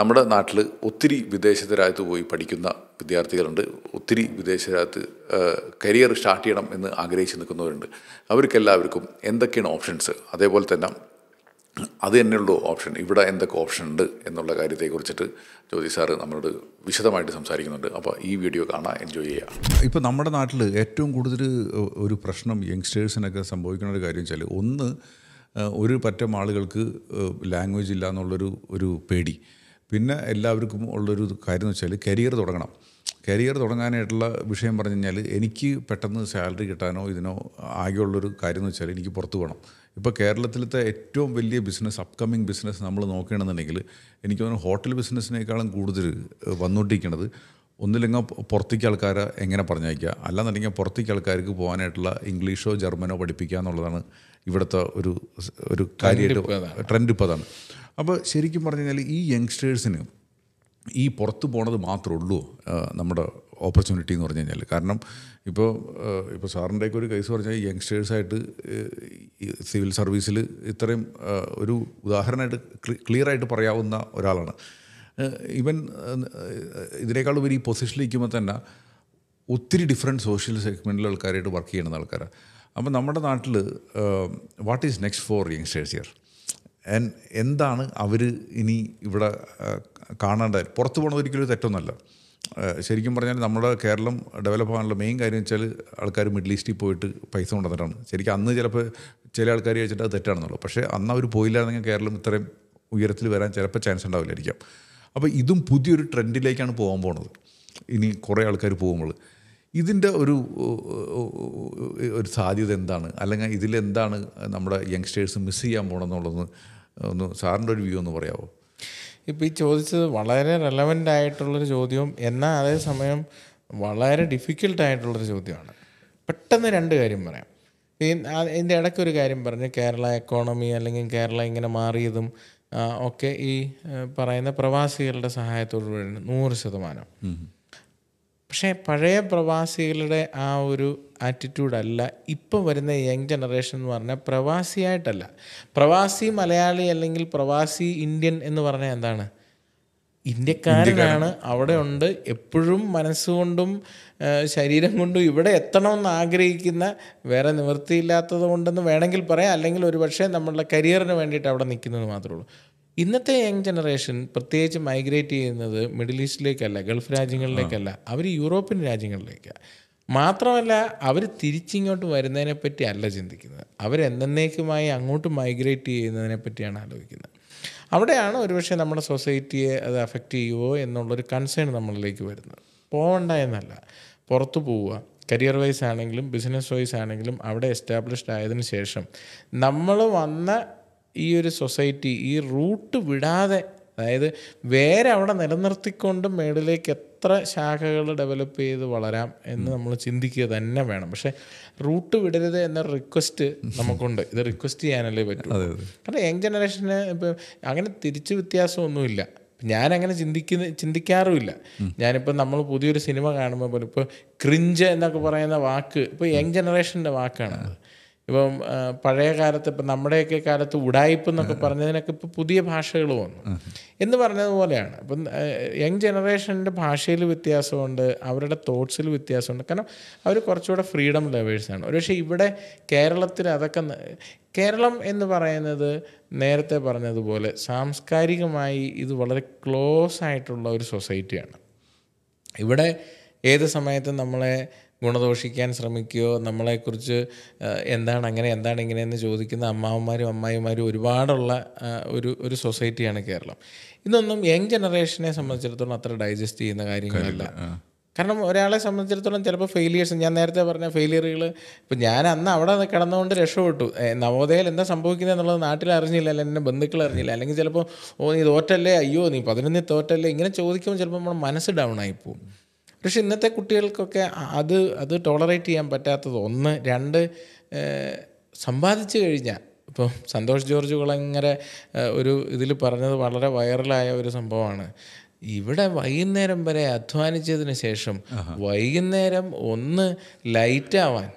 നമ്മുടെ നാട്ടിൽ ഒത്തിരി വിദേശ രാജ്യത്ത് പോയി പഠിക്കുന്ന വിദ്യാർത്ഥികളുണ്ട് ഒത്തിരി വിദേശ രാജ്യത്ത് കരിയർ സ്റ്റാർട്ട് ചെയ്യണം എന്ന് ആഗ്രഹിച്ച് നിൽക്കുന്നവരുണ്ട് അവർക്കെല്ലാവർക്കും എന്തൊക്കെയാണ് ഓപ്ഷൻസ് അതേപോലെ തന്നെ അത് തന്നെയുള്ളൂ ഓപ്ഷൻ ഇവിടെ എന്തൊക്കെ ഓപ്ഷൻ ഉണ്ട് എന്നുള്ള കാര്യത്തെക്കുറിച്ചിട്ട് ജ്യോതി സാറ് നമ്മളോട് വിശദമായിട്ട് സംസാരിക്കുന്നുണ്ട് അപ്പോൾ ഈ വീഡിയോ കാണാൻ എൻജോയ് ചെയ്യുക ഇപ്പോൾ നമ്മുടെ നാട്ടിൽ ഏറ്റവും കൂടുതൽ ഒരു പ്രശ്നം യങ്സ്റ്റേഴ്സിനൊക്കെ സംഭവിക്കുന്ന ഒരു കാര്യം വെച്ചാൽ ഒന്ന് ഒരു പറ്റം ആളുകൾക്ക് ലാംഗ്വേജ് ഇല്ല എന്നുള്ളൊരു ഒരു പേടി പിന്നെ എല്ലാവർക്കും ഉള്ളൊരു കാര്യം എന്ന് വെച്ചാൽ കരിയർ തുടങ്ങണം കരിയർ തുടങ്ങാനായിട്ടുള്ള വിഷയം പറഞ്ഞു കഴിഞ്ഞാൽ എനിക്ക് പെട്ടെന്ന് സാലറി കിട്ടാനോ ഇതിനോ ആകെയുള്ളൊരു കാര്യം എന്ന് വെച്ചാൽ എനിക്ക് പുറത്തു പോകണം ഇപ്പോൾ കേരളത്തിലത്തെ ഏറ്റവും വലിയ ബിസിനസ് അപ്കമ്മിങ് ബിസിനസ് നമ്മൾ നോക്കുകയാണെന്നുണ്ടെങ്കിൽ എനിക്ക് തോന്നുന്നു ഹോട്ടൽ ബിസിനസ്സിനേക്കാളും കൂടുതൽ വന്നുകൊണ്ടിരിക്കുന്നത് ഒന്നില്ലെങ്കിൽ പുറത്തേക്ക് ആൾക്കാരെ എങ്ങനെ പറഞ്ഞയക്കുക അല്ലാന്നുണ്ടെങ്കിൽ പുറത്തേക്ക് ആൾക്കാർക്ക് പോകാനായിട്ടുള്ള ഇംഗ്ലീഷോ ജർമ്മനോ പഠിപ്പിക്കുക എന്നുള്ളതാണ് ഇവിടുത്തെ ഒരു ഒരു കാര്യമായിട്ട് ട്രെൻഡ് ഇപ്പോൾ അതാണ് അപ്പോൾ ശരിക്കും പറഞ്ഞു കഴിഞ്ഞാൽ ഈ യങ്സ്റ്റേഴ്സിന് ഈ പുറത്ത് പോണത് മാത്രമേ ഉള്ളൂ നമ്മുടെ ഓപ്പർച്യൂണിറ്റി എന്ന് പറഞ്ഞു കഴിഞ്ഞാൽ കാരണം ഇപ്പോൾ ഇപ്പോൾ സാറിൻ്റെയൊക്കെ ഒരു കേസ് പറഞ്ഞാൽ യങ്സ്റ്റേഴ്സായിട്ട് സിവിൽ സർവീസിൽ ഇത്രയും ഒരു ഉദാഹരണമായിട്ട് ക്ലിയറായിട്ട് പറയാവുന്ന ഒരാളാണ് ഈവൻ ഇതിനേക്കാൾ ഉപരി ഈ പൊസിഷനിലിരിക്കുമ്പോൾ തന്നെ ഒത്തിരി ഡിഫറെൻറ്റ് സോഷ്യൽ സെഗ്മെൻറ്റിലെ ആൾക്കാരായിട്ട് വർക്ക് ചെയ്യുന്ന ആൾക്കാരാണ് അപ്പോൾ നമ്മുടെ നാട്ടിൽ what is next for youngsters year എന്താണ് അവർ ഇനി ഇവിടെ കാണേണ്ടത് പുറത്തു പോകുന്നത് ഒരിക്കലും തെറ്റൊന്നുമല്ല ശരിക്കും പറഞ്ഞാൽ നമ്മുടെ കേരളം ഡെവലപ്പ് ആകാനുള്ള മെയിൻ കാര്യം വെച്ചാൽ ആൾക്കാർ മിഡിൽ ഈസ്റ്റിൽ പോയിട്ട് പൈസ കൊണ്ടുവന്നിട്ടാണ് ശരിക്കും അന്ന് ചിലപ്പോൾ ചില ആൾക്കാർ ചോദിച്ചിട്ട് അത് തെറ്റാണെന്നുള്ളൂ പക്ഷേ അന്ന് അവർ പോയില്ലായിരുന്നെങ്കിൽ കേരളം ഇത്രയും ഉയരത്തിൽ വരാൻ ചിലപ്പോൾ ചാൻസ് ഉണ്ടാവില്ലായിരിക്കാം അപ്പോൾ ഇതും പുതിയൊരു ട്രെൻഡിലേക്കാണ് പോകാൻ പോകുന്നത് ഇനി കുറേ ആൾക്കാർ പോകുമ്പോൾ ഇതിൻ്റെ ഒരു ഒരു സാധ്യത എന്താണ് അല്ലെങ്കിൽ ഇതിലെന്താണ് നമ്മുടെ യങ്സ്റ്റേഴ്സ് മിസ് ചെയ്യാൻ പോകണമെന്നുള്ളത് ഒന്ന് സാറിൻ്റെ ഒരു വ്യൂ ഒന്ന് പറയാമോ ഇപ്പോൾ ഈ ചോദിച്ചത് വളരെ റെലവൻ്റ് ആയിട്ടുള്ളൊരു ചോദ്യവും എന്നാൽ അതേസമയം വളരെ ഡിഫിക്കൽട്ടായിട്ടുള്ളൊരു ചോദ്യമാണ് പെട്ടെന്ന് രണ്ട് കാര്യം പറയാം ഇതിൻ്റെ ഇടയ്ക്കൊരു കാര്യം പറഞ്ഞു കേരള എക്കോണമി അല്ലെങ്കിൽ കേരള ഇങ്ങനെ മാറിയതും ഒക്കെ ഈ പറയുന്ന പ്രവാസികളുടെ സഹായത്തോടു കൂടിയാണ് നൂറ് ശതമാനം പക്ഷേ പഴയ പ്രവാസികളുടെ ആ ഒരു ആറ്റിറ്റ്യൂഡല്ല ഇപ്പം വരുന്ന യങ് ജനറേഷൻ എന്ന് പറഞ്ഞാൽ പ്രവാസിയായിട്ടല്ല പ്രവാസി മലയാളി അല്ലെങ്കിൽ പ്രവാസി ഇന്ത്യൻ എന്ന് പറഞ്ഞാൽ എന്താണ് ഇന്ത്യക്കാരനാണ് അവിടെ ഉണ്ട് എപ്പോഴും മനസ്സുകൊണ്ടും ശരീരം കൊണ്ടും ഇവിടെ എത്തണമെന്ന് ആഗ്രഹിക്കുന്ന വേറെ നിവൃത്തിയില്ലാത്തത് കൊണ്ടെന്ന് വേണമെങ്കിൽ പറയാം അല്ലെങ്കിൽ ഒരു പക്ഷേ നമ്മളുടെ കരിയറിന് വേണ്ടിയിട്ട് അവിടെ നിൽക്കുന്നത് മാത്രമേ ഉള്ളൂ ഇന്നത്തെ യങ് ജനറേഷൻ പ്രത്യേകിച്ച് മൈഗ്രേറ്റ് ചെയ്യുന്നത് മിഡിൽ ഈസ്റ്റിലേക്കല്ല ഗൾഫ് രാജ്യങ്ങളിലേക്കല്ല അവർ യൂറോപ്യൻ രാജ്യങ്ങളിലേക്കാണ് മാത്രമല്ല അവർ തിരിച്ചിങ്ങോട്ട് വരുന്നതിനെ പറ്റി അല്ല ചിന്തിക്കുന്നത് അവരെന്നേക്കുമായി അങ്ങോട്ട് മൈഗ്രേറ്റ് ചെയ്യുന്നതിനെ പറ്റിയാണ് ആലോചിക്കുന്നത് അവിടെയാണ് ഒരുപക്ഷെ നമ്മുടെ സൊസൈറ്റിയെ അത് അഫക്റ്റ് ചെയ്യുമോ എന്നുള്ളൊരു കൺസേൺ നമ്മളിലേക്ക് വരുന്നത് പോകണ്ട എന്നല്ല പുറത്തു പോവുക കരിയർ വൈസ് ആണെങ്കിലും ബിസിനസ് വൈസ് ആണെങ്കിലും അവിടെ എസ്റ്റാബ്ലിഷ്ഡ് ആയതിനു ശേഷം നമ്മൾ വന്ന ഈ ഒരു സൊസൈറ്റി ഈ റൂട്ട് വിടാതെ അതായത് വേറെ അവിടെ നിലനിർത്തിക്കൊണ്ട് മേളിലേക്ക് എത്ര ശാഖകൾ ഡെവലപ്പ് ചെയ്ത് വളരാം എന്ന് നമ്മൾ ചിന്തിക്കുക തന്നെ വേണം പക്ഷെ റൂട്ട് വിടരുത് എന്ന റിക്വസ്റ്റ് നമുക്കുണ്ട് ഇത് റിക്വസ്റ്റ് ചെയ്യാനല്ലേ പറ്റും കാരണം യങ് ജനറേഷന് ഇപ്പം അങ്ങനെ തിരിച്ചു വ്യത്യാസമൊന്നുമില്ല ഞാൻ അങ്ങനെ ചിന്തിക്കുന്ന ചിന്തിക്കാറുമില്ല ഞാനിപ്പോൾ നമ്മൾ പുതിയൊരു സിനിമ കാണുമ്പോൾ പോലും ഇപ്പോൾ ക്രിഞ്ച് എന്നൊക്കെ പറയുന്ന വാക്ക് ഇപ്പോൾ യങ് ജനറേഷൻ്റെ വാക്കാണ് ഇപ്പം പഴയ കാലത്ത് ഇപ്പം നമ്മുടെയൊക്കെ കാലത്ത് ഉടായ്പ എന്നൊക്കെ പറഞ്ഞതിനൊക്കെ ഇപ്പം പുതിയ ഭാഷകൾ വന്നു എന്ന് പറഞ്ഞതുപോലെയാണ് ഇപ്പം യങ് ജനറേഷൻ്റെ ഭാഷയിൽ വ്യത്യാസമുണ്ട് അവരുടെ തോട്ട്സിൽ വ്യത്യാസമുണ്ട് കാരണം അവർ കുറച്ചുകൂടെ ഫ്രീഡം ലവേഴ്സാണ് ഒരുപക്ഷെ ഇവിടെ കേരളത്തിൽ അതൊക്കെ കേരളം എന്ന് പറയുന്നത് നേരത്തെ പറഞ്ഞതുപോലെ സാംസ്കാരികമായി ഇത് വളരെ ക്ലോസ് ആയിട്ടുള്ള ഒരു സൊസൈറ്റിയാണ് ഇവിടെ ഏത് സമയത്തും നമ്മളെ ഗുണദോഷിക്കാൻ ശ്രമിക്കുകയോ നമ്മളെക്കുറിച്ച് എന്താണ് അങ്ങനെ എന്താണ് ഇങ്ങനെ എന്ന് ചോദിക്കുന്ന അമ്മാവന്മാരും അമ്മായിമാരും ഒരുപാടുള്ള ഒരു ഒരു സൊസൈറ്റിയാണ് കേരളം ഇതൊന്നും യങ് ജനറേഷനെ സംബന്ധിച്ചിടത്തോളം അത്ര ഡൈജസ്റ്റ് ചെയ്യുന്ന കാര്യങ്ങളല്ല കാരണം ഒരാളെ സംബന്ധിച്ചിടത്തോളം ചിലപ്പോൾ ഫെയിലിയേഴ്സ് ഞാൻ നേരത്തെ പറഞ്ഞ ഫെയിലിയറുകൾ ഇപ്പം ഞാൻ അന്ന് അവിടെ കിടന്നുകൊണ്ട് രക്ഷപ്പെട്ടു നവോദയയിൽ എന്താ സംഭവിക്കുന്നത് എന്നുള്ളത് നാട്ടിൽ അറിഞ്ഞില്ല അല്ലെങ്കിൽ എൻ്റെ ബന്ധുക്കൾ അറിഞ്ഞില്ല അല്ലെങ്കിൽ ചിലപ്പോൾ ഓ നീ തോറ്റല്ലേ അയ്യോ നീ പതിനൊന്നിൽ തോറ്റല്ലേ ഇങ്ങനെ ചോദിക്കുമ്പോൾ ചിലപ്പോൾ നമ്മുടെ മനസ്സ് ഡൗൺ പോകും പക്ഷെ ഇന്നത്തെ കുട്ടികൾക്കൊക്കെ അത് അത് ടോളറേറ്റ് ചെയ്യാൻ പറ്റാത്തത് ഒന്ന് രണ്ട് സമ്പാദിച്ചു കഴിഞ്ഞാൽ ഇപ്പം സന്തോഷ് ജോർജ് കുളങ്ങര ഒരു ഇതിൽ പറഞ്ഞത് വളരെ വൈറലായ ഒരു സംഭവമാണ് ഇവിടെ വൈകുന്നേരം വരെ അധ്വാനിച്ചതിന് ശേഷം വൈകുന്നേരം ഒന്ന് ലൈറ്റാവാൻ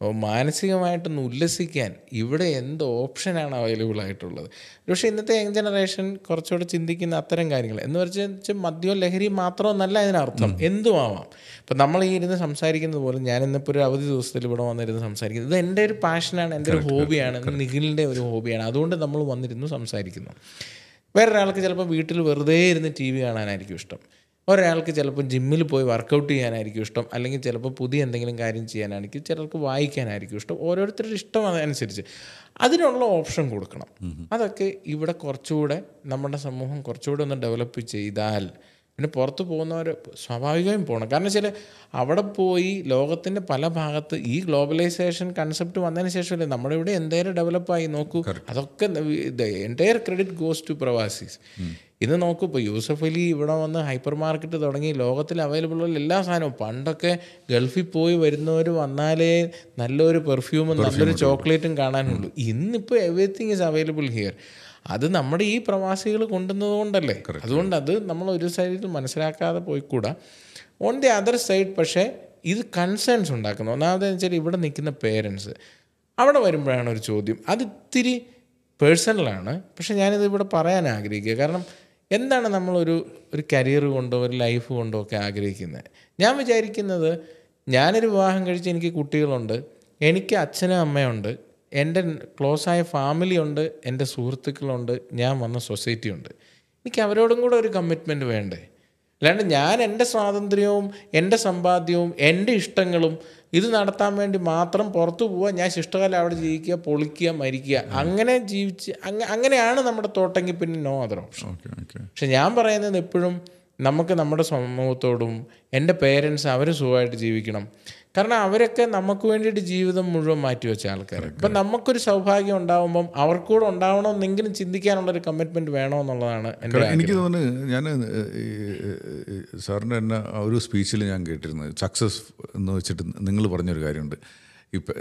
അപ്പോൾ മാനസികമായിട്ടൊന്ന് ഉല്ലസിക്കാൻ ഇവിടെ എന്ത് ഓപ്ഷനാണ് അവൈലബിൾ ആയിട്ടുള്ളത് പക്ഷേ ഇന്നത്തെ യങ് ജനറേഷൻ കുറച്ചുകൂടെ ചിന്തിക്കുന്ന അത്തരം കാര്യങ്ങൾ എന്ന് വെച്ചാൽ മദ്യവും ലഹരി മാത്രമെന്നല്ല അതിനർത്ഥം എന്തുമാവാം ഇപ്പം നമ്മൾ ഈ ഇരുന്ന് സംസാരിക്കുന്നത് പോലും ഞാൻ ഇന്നിപ്പോൾ ഒരു അവധി ദിവസത്തിൽ ഇവിടെ വന്നിരുന്ന് സംസാരിക്കുന്നത് ഇത് എൻ്റെ ഒരു പാഷനാണ് എൻ്റെ ഒരു ഹോബിയാണ് നിഖിലിൻ്റെ ഒരു ഹോബിയാണ് അതുകൊണ്ട് നമ്മൾ വന്നിരുന്നു സംസാരിക്കുന്നു വേറൊരാൾക്ക് ചിലപ്പോൾ വീട്ടിൽ വെറുതെ ഇരുന്ന് ടി വി കാണാനായിരിക്കും ഇഷ്ടം ഒരാൾക്ക് ചിലപ്പോൾ ജിമ്മിൽ പോയി വർക്കൗട്ട് ചെയ്യാനായിരിക്കും ഇഷ്ടം അല്ലെങ്കിൽ ചിലപ്പോൾ പുതിയ എന്തെങ്കിലും കാര്യം ചെയ്യാനായിരിക്കും ചിലർക്ക് വായിക്കാനായിരിക്കും ഇഷ്ടം ഓരോരുത്തരുടെ ഇഷ്ടം അതനുസരിച്ച് അതിനുള്ള ഓപ്ഷൻ കൊടുക്കണം അതൊക്കെ ഇവിടെ കുറച്ചുകൂടെ നമ്മുടെ സമൂഹം കുറച്ചുകൂടെ ഒന്ന് ഡെവലപ്പ് ചെയ്താൽ പിന്നെ പുറത്ത് പോകുന്നവർ സ്വാഭാവികമായും പോകണം കാരണം വെച്ചാൽ അവിടെ പോയി ലോകത്തിൻ്റെ പല ഭാഗത്ത് ഈ ഗ്ലോബലൈസേഷൻ കൺസെപ്റ്റ് വന്നതിന് ശേഷമല്ലേ നമ്മുടെ ഇവിടെ എന്തേലും ഡെവലപ്പായി നോക്കൂ അതൊക്കെ എൻറ്റയർ ക്രെഡിറ്റ് ഗോസ് ടു പ്രവാസീസ് ഇന്ന് നോക്കൂ ഇപ്പോൾ യൂസഫ് അലി ഇവിടെ വന്ന് ഹൈപ്പർ മാർക്കറ്റ് തുടങ്ങി ലോകത്തിൽ അവൈലബിൾ ഉള്ള എല്ലാ സാധനവും പണ്ടൊക്കെ ഗൾഫിൽ പോയി വരുന്നവർ വന്നാലേ നല്ലൊരു പെർഫ്യൂമും നല്ലൊരു ചോക്ലേറ്റും കാണാനുള്ളൂ ഇന്നിപ്പോൾ എവറിത്തിങ് ഈസ് അവൈലബിൾ ഹിയർ അത് നമ്മുടെ ഈ പ്രവാസികൾ കൊണ്ടുവന്നത് കൊണ്ടല്ലേ അതുകൊണ്ട് അത് നമ്മൾ ഒരു സൈഡിൽ മനസ്സിലാക്കാതെ പോയിക്കൂടാ ഓൺ ദി അതർ സൈഡ് പക്ഷേ ഇത് കൺസേൺസ് ഉണ്ടാക്കുന്നു ഒന്നാമതെന്ന് വെച്ചാൽ ഇവിടെ നിൽക്കുന്ന പേരൻസ് അവിടെ വരുമ്പോഴാണ് ഒരു ചോദ്യം അത് ഇത്തിരി പേഴ്സണലാണ് പക്ഷെ ഞാനിത് ഇവിടെ പറയാൻ ആഗ്രഹിക്കുക കാരണം എന്താണ് നമ്മളൊരു ഒരു കരിയർ കൊണ്ടോ ഒരു ലൈഫ് കൊണ്ടോ ഒക്കെ ആഗ്രഹിക്കുന്നത് ഞാൻ വിചാരിക്കുന്നത് ഞാനൊരു വിവാഹം കഴിച്ച് എനിക്ക് കുട്ടികളുണ്ട് എനിക്ക് അച്ഛനും അമ്മയുണ്ട് എൻ്റെ ക്ലോസായ ഫാമിലി ഉണ്ട് എൻ്റെ സുഹൃത്തുക്കളുണ്ട് ഞാൻ വന്ന സൊസൈറ്റി ഉണ്ട് എനിക്ക് അവരോടും കൂടെ ഒരു കമ്മിറ്റ്മെൻ്റ് വേണ്ടേ അല്ലാണ്ട് ഞാൻ എൻ്റെ സ്വാതന്ത്ര്യവും എൻ്റെ സമ്പാദ്യവും എൻ്റെ ഇഷ്ടങ്ങളും ഇത് നടത്താൻ വേണ്ടി മാത്രം പുറത്തു പോവുക ഞാൻ ശിഷ്ടകാലം അവിടെ ജീവിക്കുക പൊളിക്കുക മരിക്കുക അങ്ങനെ ജീവിച്ച് അങ്ങനെയാണ് നമ്മുടെ തോട്ടെങ്കിൽ പിന്നെ നോ അതർ ഓപ്ഷൻ പക്ഷെ ഞാൻ പറയുന്നത് എപ്പോഴും നമുക്ക് നമ്മുടെ സമൂഹത്തോടും എൻ്റെ പേരൻസ് അവർ സുഖമായിട്ട് ജീവിക്കണം കാരണം അവരൊക്കെ നമുക്ക് വേണ്ടിയിട്ട് ജീവിതം മുഴുവൻ മാറ്റിവെച്ച ആൾക്കാർ ഇപ്പം നമുക്കൊരു സൗഭാഗ്യം ഉണ്ടാകുമ്പം അവർക്കൂടെ എന്നെങ്കിലും ചിന്തിക്കാനുള്ള ഒരു കമ്മിറ്റ്മെൻറ്റ് വേണോ എന്നുള്ളതാണ് എനിക്ക് തോന്നുന്നു ഞാൻ സാറിൻ്റെ തന്നെ ഒരു സ്പീച്ചിൽ ഞാൻ കേട്ടിരുന്നത് സക്സസ് എന്ന് വെച്ചിട്ട് നിങ്ങൾ പറഞ്ഞൊരു കാര്യമുണ്ട് ഇപ്പം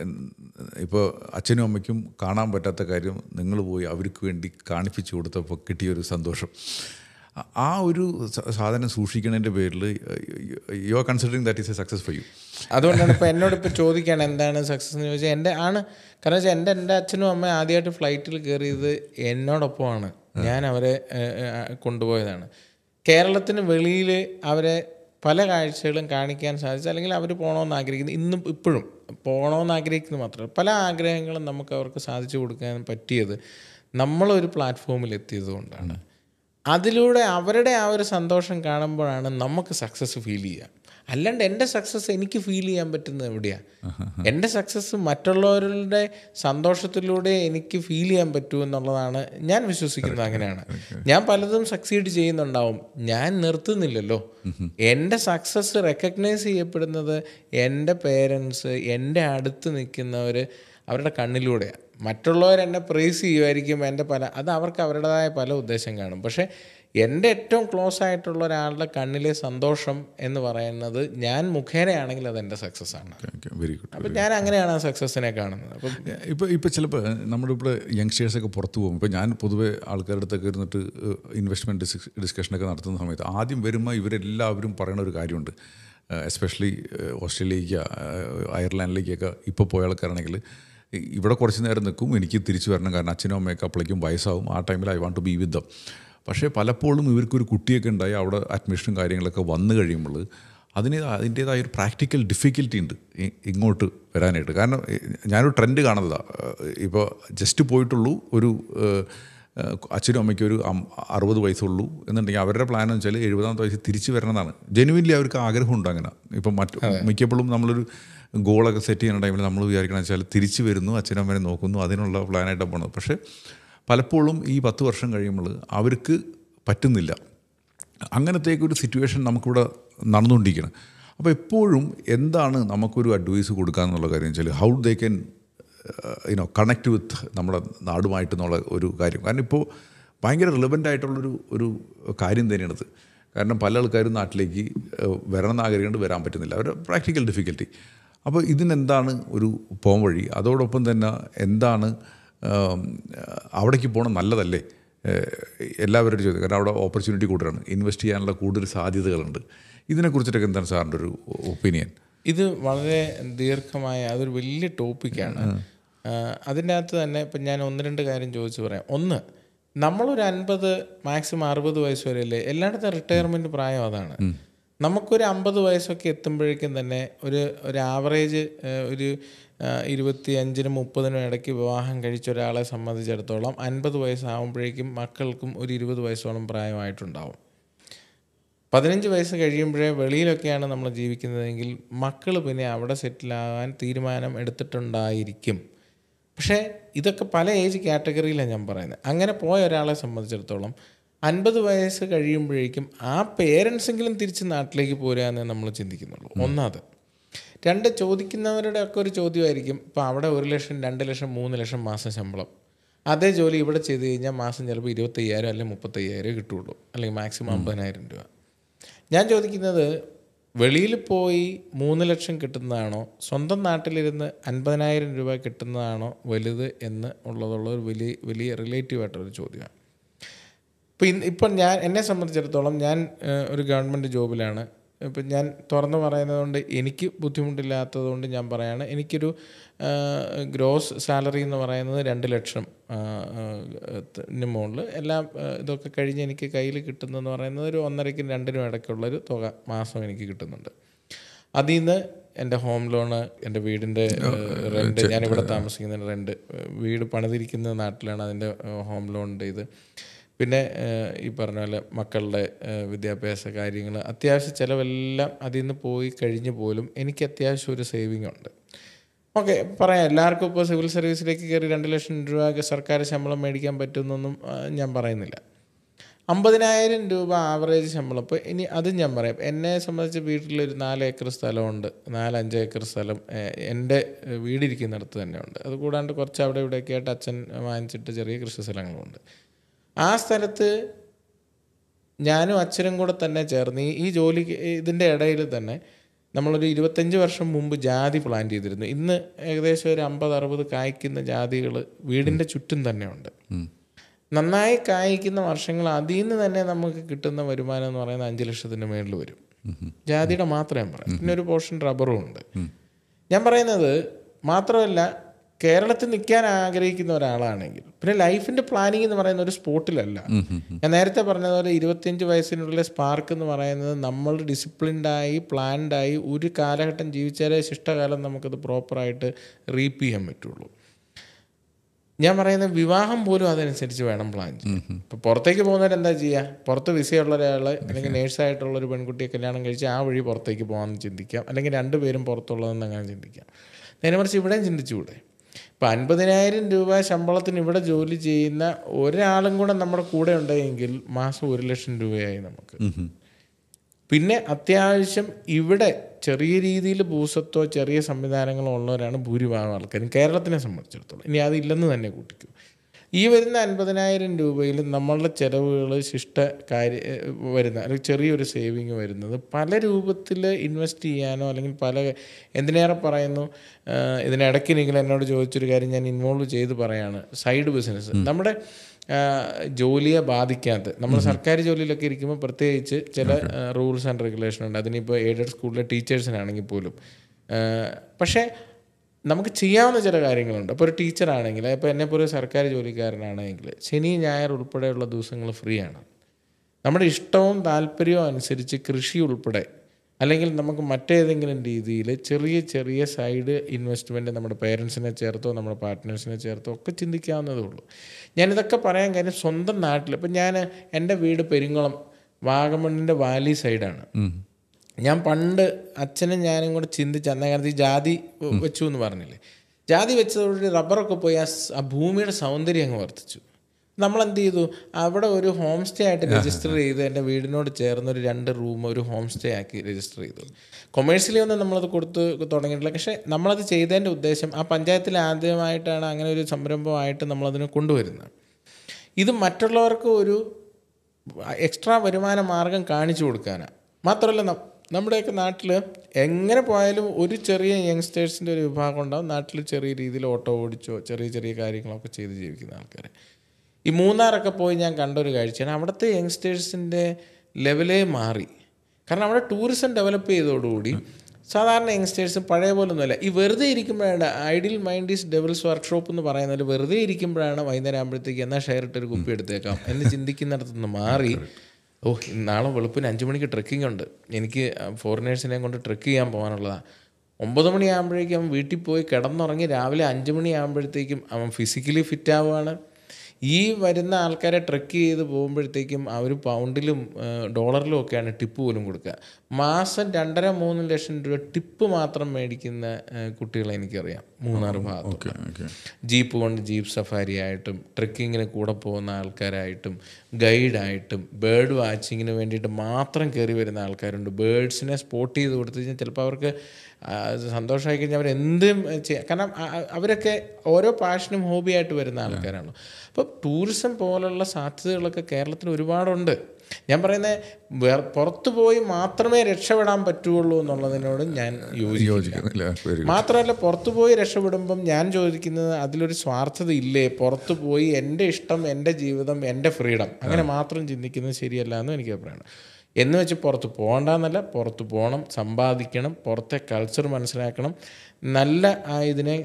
ഇപ്പോൾ അച്ഛനും അമ്മയ്ക്കും കാണാൻ പറ്റാത്ത കാര്യം നിങ്ങൾ പോയി അവർക്ക് വേണ്ടി കാണിപ്പിച്ചു കൊടുത്തപ്പോൾ കിട്ടിയൊരു സന്തോഷം ആ ഒരു സാധനം സൂക്ഷിക്കുന്നതിൻ്റെ പേരിൽ you are considering that is a success for you അതുകൊണ്ടാണ് ഇപ്പോൾ എന്നോട് ഇപ്പോൾ ചോദിക്കുകയാണ് എന്താണ് സക്സസ് എന്ന് ചോദിച്ചാൽ എൻ്റെ ആണ് കാരണം വെച്ചാൽ എൻ്റെ എൻ്റെ അച്ഛനും അമ്മയും ആദ്യമായിട്ട് ഫ്ലൈറ്റിൽ കയറിയത് എന്നോടൊപ്പമാണ് ഞാൻ അവരെ കൊണ്ടുപോയതാണ് കേരളത്തിന് വെളിയിൽ അവരെ പല കാഴ്ചകളും കാണിക്കാൻ സാധിച്ചു അല്ലെങ്കിൽ അവർ പോകണമെന്ന് ആഗ്രഹിക്കുന്നു ഇന്നും ഇപ്പോഴും പോകണമെന്ന് ആഗ്രഹിക്കുന്നത് മാത്രമല്ല പല ആഗ്രഹങ്ങളും നമുക്ക് അവർക്ക് സാധിച്ചു കൊടുക്കാൻ പറ്റിയത് നമ്മളൊരു പ്ലാറ്റ്ഫോമിൽ എത്തിയത് കൊണ്ടാണ് അതിലൂടെ അവരുടെ ആ ഒരു സന്തോഷം കാണുമ്പോഴാണ് നമുക്ക് സക്സസ് ഫീൽ ചെയ്യുക അല്ലാണ്ട് എൻ്റെ സക്സസ് എനിക്ക് ഫീൽ ചെയ്യാൻ പറ്റുന്നത് എവിടെയാണ് എൻ്റെ സക്സസ് മറ്റുള്ളവരുടെ സന്തോഷത്തിലൂടെ എനിക്ക് ഫീൽ ചെയ്യാൻ പറ്റൂ എന്നുള്ളതാണ് ഞാൻ വിശ്വസിക്കുന്നത് അങ്ങനെയാണ് ഞാൻ പലതും സക്സീഡ് ചെയ്യുന്നുണ്ടാവും ഞാൻ നിർത്തുന്നില്ലല്ലോ എൻ്റെ സക്സസ് റെക്കഗ്നൈസ് ചെയ്യപ്പെടുന്നത് എൻ്റെ പേരൻസ് എൻ്റെ അടുത്ത് നിൽക്കുന്നവർ അവരുടെ കണ്ണിലൂടെയാണ് മറ്റുള്ളവർ എന്നെ പ്രേസ് ചെയ്യുമായിരിക്കും എൻ്റെ പല അത് അവർക്ക് അവരുടേതായ പല ഉദ്ദേശം കാണും പക്ഷേ എൻ്റെ ഏറ്റവും ക്ലോസ് ആയിട്ടുള്ള ഒരാളുടെ കണ്ണിലെ സന്തോഷം എന്ന് പറയുന്നത് ഞാൻ മുഖേനയാണെങ്കിൽ അത് എൻ്റെ സക്സസ് ആണ് വെരി ഗുഡ് അപ്പം ഞാൻ അങ്ങനെയാണ് ആ സക്സസിനെ കാണുന്നത് അപ്പം ഇപ്പോൾ ഇപ്പോൾ ചിലപ്പോൾ നമ്മുടെ യങ്സ്റ്റേഴ്സൊക്കെ പുറത്തു പോകും ഇപ്പോൾ ഞാൻ പൊതുവേ ആൾക്കാരുടെ അടുത്തൊക്കെ ഇരുന്നിട്ട് ഇൻവെസ്റ്റ്മെൻറ്റ് ഡിസ്കഷനൊക്കെ നടത്തുന്ന സമയത്ത് ആദ്യം വരുമ്പോൾ ഇവരെല്ലാവരും പറയുന്ന ഒരു കാര്യമുണ്ട് എസ്പെഷ്യലി ഓസ്ട്രേലിയയ്ക്ക് അയർലാൻഡിലേക്കൊക്കെ ഇപ്പോൾ പോയ ആൾക്കാരാണെങ്കിൽ ഇവിടെ കുറച്ച് നേരം നിൽക്കും എനിക്ക് തിരിച്ചു വരണം കാരണം അച്ഛനും അമ്മയൊക്കെ അപ്പോഴേക്കും വയസ്സാവും ആ ടൈമിൽ I want to be with പക്ഷേ പലപ്പോഴും ഇവർക്കൊരു കുട്ടിയൊക്കെ ഉണ്ടായി അവിടെ അഡ്മിഷനും കാര്യങ്ങളൊക്കെ വന്നു കഴിയുമ്പോൾ അതിന് അതിൻ്റേതായ ഒരു പ്രാക്ടിക്കൽ ഡിഫിക്കൽറ്റി ഉണ്ട് ഇങ്ങോട്ട് വരാനായിട്ട് കാരണം ഞാനൊരു ട്രെൻഡ് കാണുന്നതാണ് ഇപ്പോൾ ജസ്റ്റ് പോയിട്ടുള്ളൂ ഒരു അച്ഛനും അമ്മയ്ക്കൊരു അറുപത് വയസ്സുള്ളൂ എന്നുണ്ടെങ്കിൽ അവരുടെ പ്ലാൻ എന്ന് വെച്ചാൽ എഴുപതാമത്തെ വയസ്സിൽ തിരിച്ചു വരണമെന്നാണ് ജെനുവിൻലി അവർക്ക് ആഗ്രഹമുണ്ട് അങ്ങനെ ഇപ്പം മറ്റ് മിക്കപ്പോഴും നമ്മളൊരു ഗോളൊക്കെ സെറ്റ് ചെയ്യുന്ന ടൈമിൽ നമ്മൾ വിചാരിക്കണം വെച്ചാൽ തിരിച്ചു വരുന്നു അമ്മേനെ നോക്കുന്നു അതിനുള്ള പ്ലാനായിട്ട് പോകുന്നത് പക്ഷേ പലപ്പോഴും ഈ പത്ത് വർഷം കഴിയുമ്പോൾ അവർക്ക് പറ്റുന്നില്ല അങ്ങനത്തേക്ക് ഒരു സിറ്റുവേഷൻ നമുക്കിവിടെ നടന്നുകൊണ്ടിരിക്കണം അപ്പോൾ എപ്പോഴും എന്താണ് നമുക്കൊരു അഡ്വൈസ് എന്നുള്ള കാര്യം വെച്ചാൽ how they can you know connect with നമ്മുടെ നാടുമായിട്ടെന്നുള്ള ഒരു കാര്യം കാരണം ഇപ്പോൾ ഭയങ്കര റിലവൻ്റ് ആയിട്ടുള്ളൊരു ഒരു കാര്യം തന്നെയാണിത് കാരണം പല ആൾക്കാരും നാട്ടിലേക്ക് വരണം എന്ന് ആഗ്രഹിക്കൊണ്ട് വരാൻ പറ്റുന്നില്ല അവരുടെ പ്രാക്ടിക്കൽ ഡിഫിക്കൽറ്റി അപ്പോൾ ഇതിനെന്താണ് ഒരു പോംവഴി അതോടൊപ്പം തന്നെ എന്താണ് അവിടേക്ക് പോകണം നല്ലതല്ലേ എല്ലാവരോടും ചോദിക്കും കാരണം അവിടെ ഓപ്പർച്യൂണിറ്റി കൂടുതലാണ് ഇൻവെസ്റ്റ് ചെയ്യാനുള്ള കൂടുതൽ സാധ്യതകളുണ്ട് ഇതിനെക്കുറിച്ചിട്ടൊക്കെ എന്താണ് സാറിൻ്റെ ഒരു ഒപ്പീനിയൻ ഇത് വളരെ ദീർഘമായ അതൊരു വലിയ ടോപ്പിക്കാണ് അതിൻ്റെ അകത്ത് തന്നെ ഇപ്പം ഞാൻ ഒന്ന് രണ്ട് കാര്യം ചോദിച്ച് പറയാം ഒന്ന് നമ്മളൊരു അൻപത് മാക്സിമം അറുപത് വയസ്സ് വരെയല്ലേ എല്ലായിടത്തും റിട്ടയർമെൻറ്റ് പ്രായം അതാണ് നമുക്കൊരു അമ്പത് വയസ്സൊക്കെ എത്തുമ്പോഴേക്കും തന്നെ ഒരു ഒരു ആവറേജ് ഒരു ഇരുപത്തി അഞ്ചിനും മുപ്പതിനും ഇടയ്ക്ക് വിവാഹം കഴിച്ച ഒരാളെ സംബന്ധിച്ചിടത്തോളം അൻപത് വയസ്സാകുമ്പോഴേക്കും മക്കൾക്കും ഒരു ഇരുപത് വയസ്സോളം പ്രായമായിട്ടുണ്ടാവും പതിനഞ്ച് വയസ്സ് കഴിയുമ്പോഴേ വെളിയിലൊക്കെയാണ് നമ്മൾ ജീവിക്കുന്നതെങ്കിൽ മക്കൾ പിന്നെ അവിടെ സെറ്റിലാകാൻ തീരുമാനം എടുത്തിട്ടുണ്ടായിരിക്കും പക്ഷേ ഇതൊക്കെ പല ഏജ് കാറ്റഗറിയിലാണ് ഞാൻ പറയുന്നത് അങ്ങനെ പോയ ഒരാളെ സംബന്ധിച്ചിടത്തോളം അൻപത് വയസ്സ് കഴിയുമ്പോഴേക്കും ആ പേരൻസെങ്കിലും തിരിച്ച് നാട്ടിലേക്ക് പോരാന്നേ നമ്മൾ ചിന്തിക്കുന്നുള്ളൂ ഒന്നാമത് രണ്ട് ചോദിക്കുന്നവരുടെ ഒക്കെ ഒരു ചോദ്യമായിരിക്കും ഇപ്പോൾ അവിടെ ഒരു ലക്ഷം രണ്ട് ലക്ഷം മൂന്ന് ലക്ഷം മാസം ശമ്പളം അതേ ജോലി ഇവിടെ ചെയ്ത് കഴിഞ്ഞാൽ മാസം ചിലപ്പോൾ ഇരുപത്തയ്യായിരം അല്ലെങ്കിൽ മുപ്പത്തയ്യായിരം കിട്ടുള്ളൂ അല്ലെങ്കിൽ മാക്സിമം അമ്പതിനായിരം രൂപ ഞാൻ ചോദിക്കുന്നത് വെളിയിൽ പോയി മൂന്ന് ലക്ഷം കിട്ടുന്നതാണോ സ്വന്തം നാട്ടിലിരുന്ന് അൻപതിനായിരം രൂപ കിട്ടുന്നതാണോ വലുത് എന്ന് ഉള്ളതുള്ള ഒരു വലിയ വലിയ റിലേറ്റീവായിട്ടുള്ളൊരു ചോദ്യമാണ് ഇപ്പോൾ ഇന്ന് ഇപ്പം ഞാൻ എന്നെ സംബന്ധിച്ചിടത്തോളം ഞാൻ ഒരു ഗവൺമെൻറ് ജോബിലാണ് ഇപ്പം ഞാൻ തുറന്നു പറയുന്നതുകൊണ്ട് എനിക്ക് ബുദ്ധിമുട്ടില്ലാത്തതുകൊണ്ട് ഞാൻ പറയാണ് എനിക്കൊരു ഗ്രോസ് സാലറി എന്ന് പറയുന്നത് രണ്ട് ലക്ഷം മുകളിൽ എല്ലാം ഇതൊക്കെ കഴിഞ്ഞ് എനിക്ക് കയ്യിൽ കിട്ടുന്നതെന്ന് പറയുന്നത് ഒരു ഒന്നരയ്ക്കും രണ്ടിനും ഇടയ്ക്കുള്ളൊരു തുക മാസം എനിക്ക് കിട്ടുന്നുണ്ട് അതിൽ നിന്ന് എൻ്റെ ഹോം ലോണ് എൻ്റെ വീടിൻ്റെ റെൻറ്റ് ഞാനിവിടെ താമസിക്കുന്ന റെൻറ്റ് വീട് പണിതിരിക്കുന്ന നാട്ടിലാണ് അതിൻ്റെ ഹോം ലോണിൻ്റെ ഇത് പിന്നെ ഈ പറഞ്ഞ പോലെ മക്കളുടെ വിദ്യാഭ്യാസ കാര്യങ്ങൾ അത്യാവശ്യ ചിലവെല്ലാം അതിൽ നിന്ന് പോയി കഴിഞ്ഞ് പോലും എനിക്ക് അത്യാവശ്യം ഒരു സേവിങ് ഉണ്ട് ഓക്കെ പറയാം എല്ലാവർക്കും ഇപ്പോൾ സിവിൽ സർവീസിലേക്ക് കയറി രണ്ട് ലക്ഷം രൂപ സർക്കാർ ശമ്പളം മേടിക്കാൻ പറ്റുമെന്നൊന്നും ഞാൻ പറയുന്നില്ല അമ്പതിനായിരം രൂപ ആവറേജ് ശമ്പളം ഇപ്പോൾ ഇനി അതും ഞാൻ പറയാം എന്നെ സംബന്ധിച്ച് വീട്ടിലൊരു നാല് ഏക്കർ സ്ഥലമുണ്ട് നാല് അഞ്ച് ഏക്കർ സ്ഥലം എൻ്റെ വീടിരിക്കുന്നിടത്ത് തന്നെയുണ്ട് അത് കൂടാണ്ട് കുറച്ച് അവിടെ ഇവിടെയൊക്കെ ആയിട്ട് അച്ഛൻ വാങ്ങിച്ചിട്ട് ചെറിയ കൃഷി സ്ഥലങ്ങളുണ്ട് ആ സ്ഥലത്ത് ഞാനും അച്ഛനും കൂടെ തന്നെ ചേർന്ന് ഈ ജോലി ഇതിൻ്റെ ഇടയിൽ തന്നെ നമ്മളൊരു ഇരുപത്തഞ്ച് വർഷം മുമ്പ് ജാതി പ്ലാൻ ചെയ്തിരുന്നു ഇന്ന് ഏകദേശം ഒരു അമ്പത് അറുപത് കായ്ക്കുന്ന ജാതികൾ വീടിൻ്റെ ചുറ്റും തന്നെയുണ്ട് നന്നായി കായ്ക്കുന്ന വർഷങ്ങൾ അതിൽ നിന്ന് തന്നെ നമുക്ക് കിട്ടുന്ന വരുമാനം എന്ന് പറയുന്നത് അഞ്ച് ലക്ഷത്തിന് മേളിൽ വരും ജാതിയുടെ മാത്രമേ പറയാം പിന്നെ ഒരു പോർഷൻ റബ്ബറും ഉണ്ട് ഞാൻ പറയുന്നത് മാത്രമല്ല കേരളത്തിൽ നിൽക്കാൻ ആഗ്രഹിക്കുന്ന ഒരാളാണെങ്കിൽ പിന്നെ ലൈഫിൻ്റെ പ്ലാനിങ് എന്ന് പറയുന്ന ഒരു സ്പോട്ടിലല്ല ഞാൻ നേരത്തെ പറഞ്ഞതുപോലെ ഇരുപത്തിയഞ്ച് വയസ്സിനുള്ള സ്പാർക്ക് എന്ന് പറയുന്നത് നമ്മൾ ഡിസിപ്ലിൻഡായി പ്ലാൻഡായി ഒരു കാലഘട്ടം ജീവിച്ചാലേ ശിഷ്ടകാലം നമുക്കത് പ്രോപ്പറായിട്ട് റീപ്പ് ചെയ്യാൻ പറ്റുള്ളൂ ഞാൻ പറയുന്ന വിവാഹം പോലും അതനുസരിച്ച് വേണം പ്ലാൻ ചെയ്യാൻ ഇപ്പോൾ പുറത്തേക്ക് പോകുന്നവർ എന്താ ചെയ്യുക പുറത്ത് വിസയുള്ള ഒരാൾ അല്ലെങ്കിൽ നേഴ്സായിട്ടുള്ള ഒരു പെൺകുട്ടിയെ കല്യാണം കഴിച്ച് ആ വഴി പുറത്തേക്ക് പോകാമെന്ന് ചിന്തിക്കാം അല്ലെങ്കിൽ രണ്ടുപേരും പുറത്തുള്ളതെന്ന് അങ്ങനെ ചിന്തിക്കാം നേരെ മറിച്ച് ഇവിടെയും ചിന്തിച്ചുകൂടെ ഇപ്പോൾ അൻപതിനായിരം രൂപ ശമ്പളത്തിന് ഇവിടെ ജോലി ചെയ്യുന്ന ഒരാളും കൂടെ നമ്മുടെ കൂടെ ഉണ്ടെങ്കിൽ മാസം ഒരു ലക്ഷം രൂപയായി നമുക്ക് പിന്നെ അത്യാവശ്യം ഇവിടെ ചെറിയ രീതിയിൽ ഭൂസ്വത്തോ ചെറിയ സംവിധാനങ്ങളോ ഉള്ളവരാണ് ഭൂരിഭാഗം ആൾക്കാരും കേരളത്തിനെ സംബന്ധിച്ചിടത്തോളം ഇനി അതില്ലെന്ന് തന്നെ കൂട്ടിക്കും ഈ വരുന്ന അൻപതിനായിരം രൂപയിൽ നമ്മളുടെ ചിലവുകൾ ശിഷ്ട കാര്യ വരുന്ന അല്ലെങ്കിൽ ചെറിയൊരു സേവിങ് വരുന്നത് പല രൂപത്തിൽ ഇൻവെസ്റ്റ് ചെയ്യാനോ അല്ലെങ്കിൽ പല എന്തിനേറെ പറയുന്നു ഇതിനിടയ്ക്ക് നിങ്ങൾ എന്നോട് ചോദിച്ചൊരു കാര്യം ഞാൻ ഇൻവോൾവ് ചെയ്ത് പറയാണ് സൈഡ് ബിസിനസ് നമ്മുടെ ജോലിയെ ബാധിക്കാത്ത നമ്മൾ സർക്കാർ ജോലിയിലൊക്കെ ഇരിക്കുമ്പോൾ പ്രത്യേകിച്ച് ചില റൂൾസ് ആൻഡ് റെഗുലേഷൻ ഉണ്ട് അതിനിപ്പോൾ എയ്ഡഡ് സ്കൂളിലെ ടീച്ചേഴ്സിനാണെങ്കിൽ പോലും പക്ഷേ നമുക്ക് ചെയ്യാവുന്ന ചില കാര്യങ്ങളുണ്ട് അപ്പോൾ ഒരു ടീച്ചറാണെങ്കിൽ ഇപ്പോൾ എന്നെ പോലെ സർക്കാർ ജോലിക്കാരനാണെങ്കിൽ ശനി ഞായർ ഉൾപ്പെടെയുള്ള ദിവസങ്ങൾ ഫ്രീ ആണ് നമ്മുടെ ഇഷ്ടവും താല്പര്യവും അനുസരിച്ച് കൃഷി ഉൾപ്പെടെ അല്ലെങ്കിൽ നമുക്ക് മറ്റേതെങ്കിലും രീതിയിൽ ചെറിയ ചെറിയ സൈഡ് ഇൻവെസ്റ്റ്മെൻറ്റ് നമ്മുടെ പേരൻസിനെ ചേർത്തോ നമ്മുടെ പാർട്ട്നേഴ്സിനെ ചേർത്തോ ഒക്കെ ചിന്തിക്കാവുന്നതേ ഉള്ളൂ ഞാനിതൊക്കെ പറയാൻ കാര്യം സ്വന്തം നാട്ടിൽ ഇപ്പം ഞാൻ എൻ്റെ വീട് പെരിങ്ങളം വാഗമണ്ണിൻ്റെ വാലി സൈഡാണ് ഞാൻ പണ്ട് അച്ഛനും ഞാനും കൂടെ ചിന്തിച്ച അന്നേ കാലത്ത് ഈ ജാതി വെച്ചു എന്ന് പറഞ്ഞില്ലേ ജാതി വെച്ചതോടുകൂടി റബ്ബറൊക്കെ പോയി ആ ഭൂമിയുടെ സൗന്ദര്യം അങ്ങ് വർദ്ധിച്ചു നമ്മൾ എന്ത് ചെയ്തു അവിടെ ഒരു ഹോം സ്റ്റേ ആയിട്ട് രജിസ്റ്റർ ചെയ്ത് എൻ്റെ വീടിനോട് ചേർന്ന് ഒരു രണ്ട് റൂം ഒരു ഹോം സ്റ്റേ ആക്കി രജിസ്റ്റർ ചെയ്തു കൊമേഴ്ഷ്യലി ഒന്നും നമ്മളത് കൊടുത്ത് തുടങ്ങിയിട്ടില്ല പക്ഷേ നമ്മളത് ചെയ്തതിൻ്റെ ഉദ്ദേശം ആ പഞ്ചായത്തിൽ ആദ്യമായിട്ടാണ് അങ്ങനെ ഒരു സംരംഭമായിട്ട് നമ്മളതിനെ കൊണ്ടുവരുന്നത് ഇത് മറ്റുള്ളവർക്ക് ഒരു എക്സ്ട്രാ വരുമാന മാർഗം കാണിച്ചു കൊടുക്കാനാണ് മാത്രമല്ല നമ്മുടെയൊക്കെ നാട്ടിൽ എങ്ങനെ പോയാലും ഒരു ചെറിയ യങ്സ്റ്റേഴ്സിൻ്റെ ഒരു വിഭാഗം ഉണ്ടാവും നാട്ടിൽ ചെറിയ രീതിയിൽ ഓട്ടോ ഓടിച്ചോ ചെറിയ ചെറിയ കാര്യങ്ങളൊക്കെ ചെയ്ത് ജീവിക്കുന്ന ആൾക്കാരെ ഈ മൂന്നാറൊക്കെ പോയി ഞാൻ കണ്ടൊരു കാഴ്ചയാണ് അവിടുത്തെ യങ്സ്റ്റേഴ്സിൻ്റെ ലെവലേ മാറി കാരണം അവിടെ ടൂറിസം ഡെവലപ്പ് ചെയ്തതോടുകൂടി സാധാരണ യങ്സ്റ്റേഴ്സ് പഴയ പോലൊന്നുമല്ല ഈ വെറുതെ ഇരിക്കുമ്പോഴാണ് ideal mind is devil's workshop എന്ന് പറയുന്നതിൽ വെറുതെ ഇരിക്കുമ്പോഴാണ് വൈകുന്നേരം ആകുമ്പോഴത്തേക്ക് എന്നാൽ ഷെയർ ഇട്ടൊരു കുപ്പി എടുത്തേക്കാം എന്ന് ചിന്തിക്കുന്നിടത്തുനിന്ന് മാറി ഓ നാളെ വെളുപ്പിന് അഞ്ച് മണിക്ക് ട്രക്കിംഗ് ഉണ്ട് എനിക്ക് ഫോറിനേഴ്സിനെ കൊണ്ട് ട്രക്ക് ചെയ്യാൻ പോകാനുള്ളതാണ് ഒമ്പത് മണിയാകുമ്പോഴേക്കും അവൻ വീട്ടിൽ പോയി കിടന്നുറങ്ങി രാവിലെ അഞ്ച് മണിയാകുമ്പോഴത്തേക്കും അവൻ ഫിസിക്കലി ഫിറ്റ് ആവുകയാണ് ഈ വരുന്ന ആൾക്കാരെ ട്രക്ക് ചെയ്ത് പോകുമ്പോഴത്തേക്കും അവർ പൗണ്ടിലും ഡോളറിലും ഒക്കെയാണ് ടിപ്പ് പോലും കൊടുക്കുക മാസം രണ്ടര മൂന്ന് ലക്ഷം രൂപ ടിപ്പ് മാത്രം മേടിക്കുന്ന കുട്ടികളെ എനിക്കറിയാം മൂന്നാറ് ഭാഗത്ത് ജീപ്പ് കൊണ്ട് ജീപ്പ് സഫാരി ആയിട്ടും ട്രക്കിങ്ങിന് കൂടെ പോകുന്ന ആൾക്കാരായിട്ടും ഗൈഡായിട്ടും ബേർഡ് വാച്ചിങ്ങിന് വേണ്ടിയിട്ട് മാത്രം കയറി വരുന്ന ആൾക്കാരുണ്ട് ബേഡ്സിനെ സ്പോട്ട് ചെയ്ത് കൊടുത്തു കഴിഞ്ഞാൽ ചിലപ്പോൾ അവർക്ക് സന്തോഷമായി കഴിഞ്ഞാൽ അവരെന്തും ചെയ്യാം കാരണം അവരൊക്കെ ഓരോ പാഷനും ഹോബിയായിട്ട് വരുന്ന ആൾക്കാരാണ് അപ്പോൾ ടൂറിസം പോലുള്ള സാധ്യതകളൊക്കെ കേരളത്തിൽ ഒരുപാടുണ്ട് ഞാൻ പറയുന്നത് പുറത്തു പോയി മാത്രമേ രക്ഷപ്പെടാൻ പറ്റുള്ളൂ എന്നുള്ളതിനോട് ഞാൻ യോജിക്കുന്നില്ല മാത്രമല്ല പുറത്തു പോയി രക്ഷപ്പെടുമ്പം ഞാൻ ചോദിക്കുന്നത് അതിലൊരു സ്വാർത്ഥത ഇല്ലേ പുറത്തു പോയി എൻ്റെ ഇഷ്ടം എൻ്റെ ജീവിതം എൻ്റെ ഫ്രീഡം അങ്ങനെ മാത്രം ചിന്തിക്കുന്നത് ശരിയല്ല എന്നും എനിക്ക് അഭിപ്രായമാണ് എന്ന് വെച്ച് പുറത്ത് പോകണ്ടെന്നല്ല പുറത്ത് പോകണം സമ്പാദിക്കണം പുറത്തെ കൾച്ചർ മനസ്സിലാക്കണം നല്ല ആ ഇതിനെ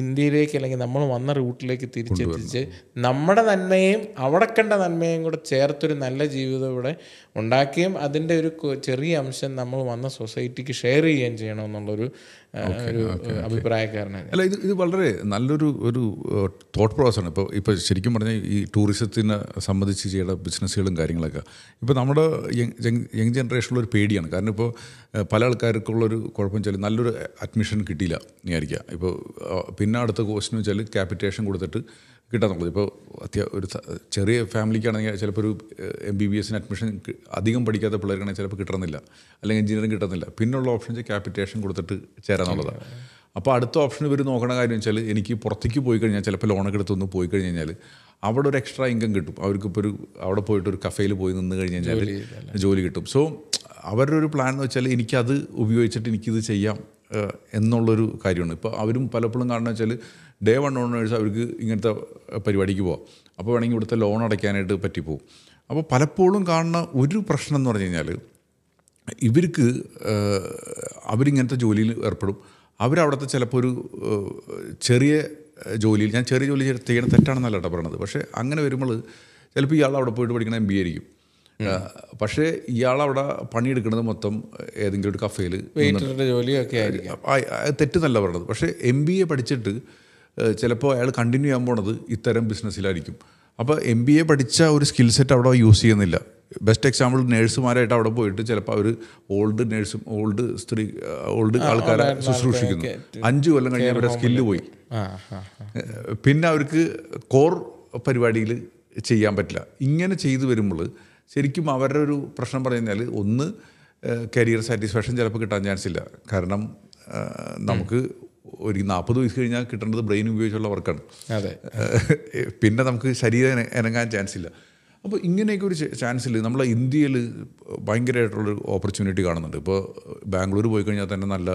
ഇന്ത്യയിലേക്ക് അല്ലെങ്കിൽ നമ്മൾ വന്ന റൂട്ടിലേക്ക് തിരിച്ചെത്തിച്ച് നമ്മുടെ നന്മയും അവിടെ കണ്ട നന്മയും കൂടെ ചേർത്തൊരു നല്ല ജീവിതം ഇവിടെ ഉണ്ടാക്കുകയും അതിൻ്റെ ഒരു ചെറിയ അംശം നമ്മൾ വന്ന സൊസൈറ്റിക്ക് ഷെയർ ചെയ്യുകയും ചെയ്യണം ഒരു അഭിപ്രായക്കാരനാണ് അല്ല ഇത് ഇത് വളരെ നല്ലൊരു ഒരു തോട്ട് ആണ് ഇപ്പോൾ ഇപ്പോൾ ശരിക്കും പറഞ്ഞാൽ ഈ ടൂറിസത്തിനെ സംബന്ധിച്ച് ചെയ്യേണ്ട ബിസിനസ്സുകളും കാര്യങ്ങളൊക്കെ ഇപ്പോൾ നമ്മുടെ യങ് ഒരു പേടിയാണ് കാരണം ഇപ്പോൾ പല ആൾക്കാർക്കുള്ളൊരു കുഴപ്പം വെച്ചാൽ നല്ലൊരു അഡ്മിഷൻ കിട്ടിയില്ല വിചാരിക്കുക ഇപ്പോൾ പിന്നെ അടുത്ത കോഴ്സിന് വെച്ചാൽ ക്യാപിറ്റേഷൻ കൊടുത്തിട്ട് കിട്ടാന്നുള്ളത് ഇപ്പോൾ അത്യ ഒരു ചെറിയ ഫാമിലിക്കാണെങ്കിൽ ചിലപ്പോൾ ഒരു എം ബി ബി എസിന് അഡ്മിഷൻ അധികം പഠിക്കാത്ത പിള്ളേർക്കാണെങ്കിൽ ചിലപ്പോൾ കിട്ടണമെന്നില്ല അല്ലെങ്കിൽ എഞ്ചിനീയറിംഗ് കിട്ടുന്നില്ല പിന്നുള്ള ഓപ്ഷൻ വെച്ചാൽ ക്യാപിറ്റേഷൻ കൊടുത്തിട്ട് ചേരാന്നുള്ളതാണ് അപ്പോൾ അടുത്ത ഓപ്ഷൻ ഇവർ നോക്കണ കാര്യം വെച്ചാൽ എനിക്ക് പുറത്തേക്ക് പോയി കഴിഞ്ഞാൽ ചിലപ്പോൾ ലോണൊക്കെ എടുത്തൊന്ന് പോയി കഴിഞ്ഞ് കഴിഞ്ഞാൽ അവിടെ ഒരു എക്സ്ട്രാ ഇൻകം കിട്ടും അവർക്ക് ഒരു അവിടെ പോയിട്ട് ഒരു കഫേയിൽ പോയി നിന്ന് കഴിഞ്ഞ് കഴിഞ്ഞാൽ ജോലി കിട്ടും സോ അവരുടെ ഒരു പ്ലാൻ എന്ന് വെച്ചാൽ എനിക്കത് ഉപയോഗിച്ചിട്ട് എനിക്കിത് ചെയ്യാം എന്നുള്ളൊരു കാര്യമാണ് ഇപ്പോൾ അവരും പലപ്പോഴും കാണുന്ന വെച്ചാൽ ഡേ വൺ ഓണേഴ്സ് അവർക്ക് ഇങ്ങനത്തെ പരിപാടിക്ക് പോവാം അപ്പോൾ വേണമെങ്കിൽ ഇവിടുത്തെ ലോൺ അടയ്ക്കാനായിട്ട് പറ്റിപ്പോവും അപ്പോൾ പലപ്പോഴും കാണുന്ന ഒരു പ്രശ്നം എന്ന് പറഞ്ഞു കഴിഞ്ഞാൽ ഇവർക്ക് അവരിങ്ങനത്തെ ജോലിയിൽ ഏർപ്പെടും അവരവിടുത്തെ ചിലപ്പോൾ ഒരു ചെറിയ ജോലിയിൽ ഞാൻ ചെറിയ ജോലി ചെയ്യണം തെറ്റാണെന്നല്ല കേട്ടോ പറയണത് പക്ഷേ അങ്ങനെ വരുമ്പോൾ ചിലപ്പോൾ ഇയാൾ അവിടെ പോയിട്ട് പഠിക്കണ എം ബി ആയിരിക്കും പക്ഷേ ഇയാളവിടെ പണിയെടുക്കുന്നത് മൊത്തം ഏതെങ്കിലും ഒരു കഫേയിൽ ജോലിയൊക്കെ തെറ്റ് നല്ല പറഞ്ഞത് പക്ഷേ എം ബി എ പഠിച്ചിട്ട് ചിലപ്പോൾ അയാൾ കണ്ടിന്യൂ ചെയ്യാൻ പോണത് ഇത്തരം ബിസിനസ്സിലായിരിക്കും അപ്പോൾ എം ബി എ പഠിച്ച ഒരു സ്കിൽ സെറ്റ് അവിടെ യൂസ് ചെയ്യുന്നില്ല ബെസ്റ്റ് എക്സാമ്പിൾ നേഴ്സുമാരായിട്ട് അവിടെ പോയിട്ട് ചിലപ്പോൾ അവർ ഓൾഡ് നേഴ്സും ഓൾഡ് സ്ത്രീ ഓൾഡ് ആൾക്കാരെ ശുശ്രൂഷിക്കുന്നു അഞ്ച് കൊല്ലം കഴിഞ്ഞ് അവരുടെ സ്കില്ല് പോയി പിന്നെ അവർക്ക് കോർ പരിപാടിയിൽ ചെയ്യാൻ പറ്റില്ല ഇങ്ങനെ ചെയ്തു വരുമ്പോൾ ശരിക്കും അവരുടെ ഒരു പ്രശ്നം പറഞ്ഞാൽ ഒന്ന് കരിയർ സാറ്റിസ്ഫാക്ഷൻ ചിലപ്പോൾ കിട്ടാൻ ചാൻസ് ഇല്ല കാരണം നമുക്ക് ഒരു നാൽപ്പത് വയസ്സ് കഴിഞ്ഞാൽ കിട്ടേണ്ടത് ബ്രെയിൻ ഉപയോഗിച്ചുള്ള വർക്കാണ് അതെ പിന്നെ നമുക്ക് ശരീരം ഇനങ്ങാൻ ചാൻസ് ഇല്ല അപ്പോൾ ഇങ്ങനെയൊക്കെ ഒരു ചാൻസ് ഇല്ല നമ്മളെ ഇന്ത്യയിൽ ഭയങ്കരമായിട്ടുള്ളൊരു ഓപ്പർച്യൂണിറ്റി കാണുന്നുണ്ട് ഇപ്പോൾ ബാംഗ്ലൂർ പോയി കഴിഞ്ഞാൽ തന്നെ നല്ല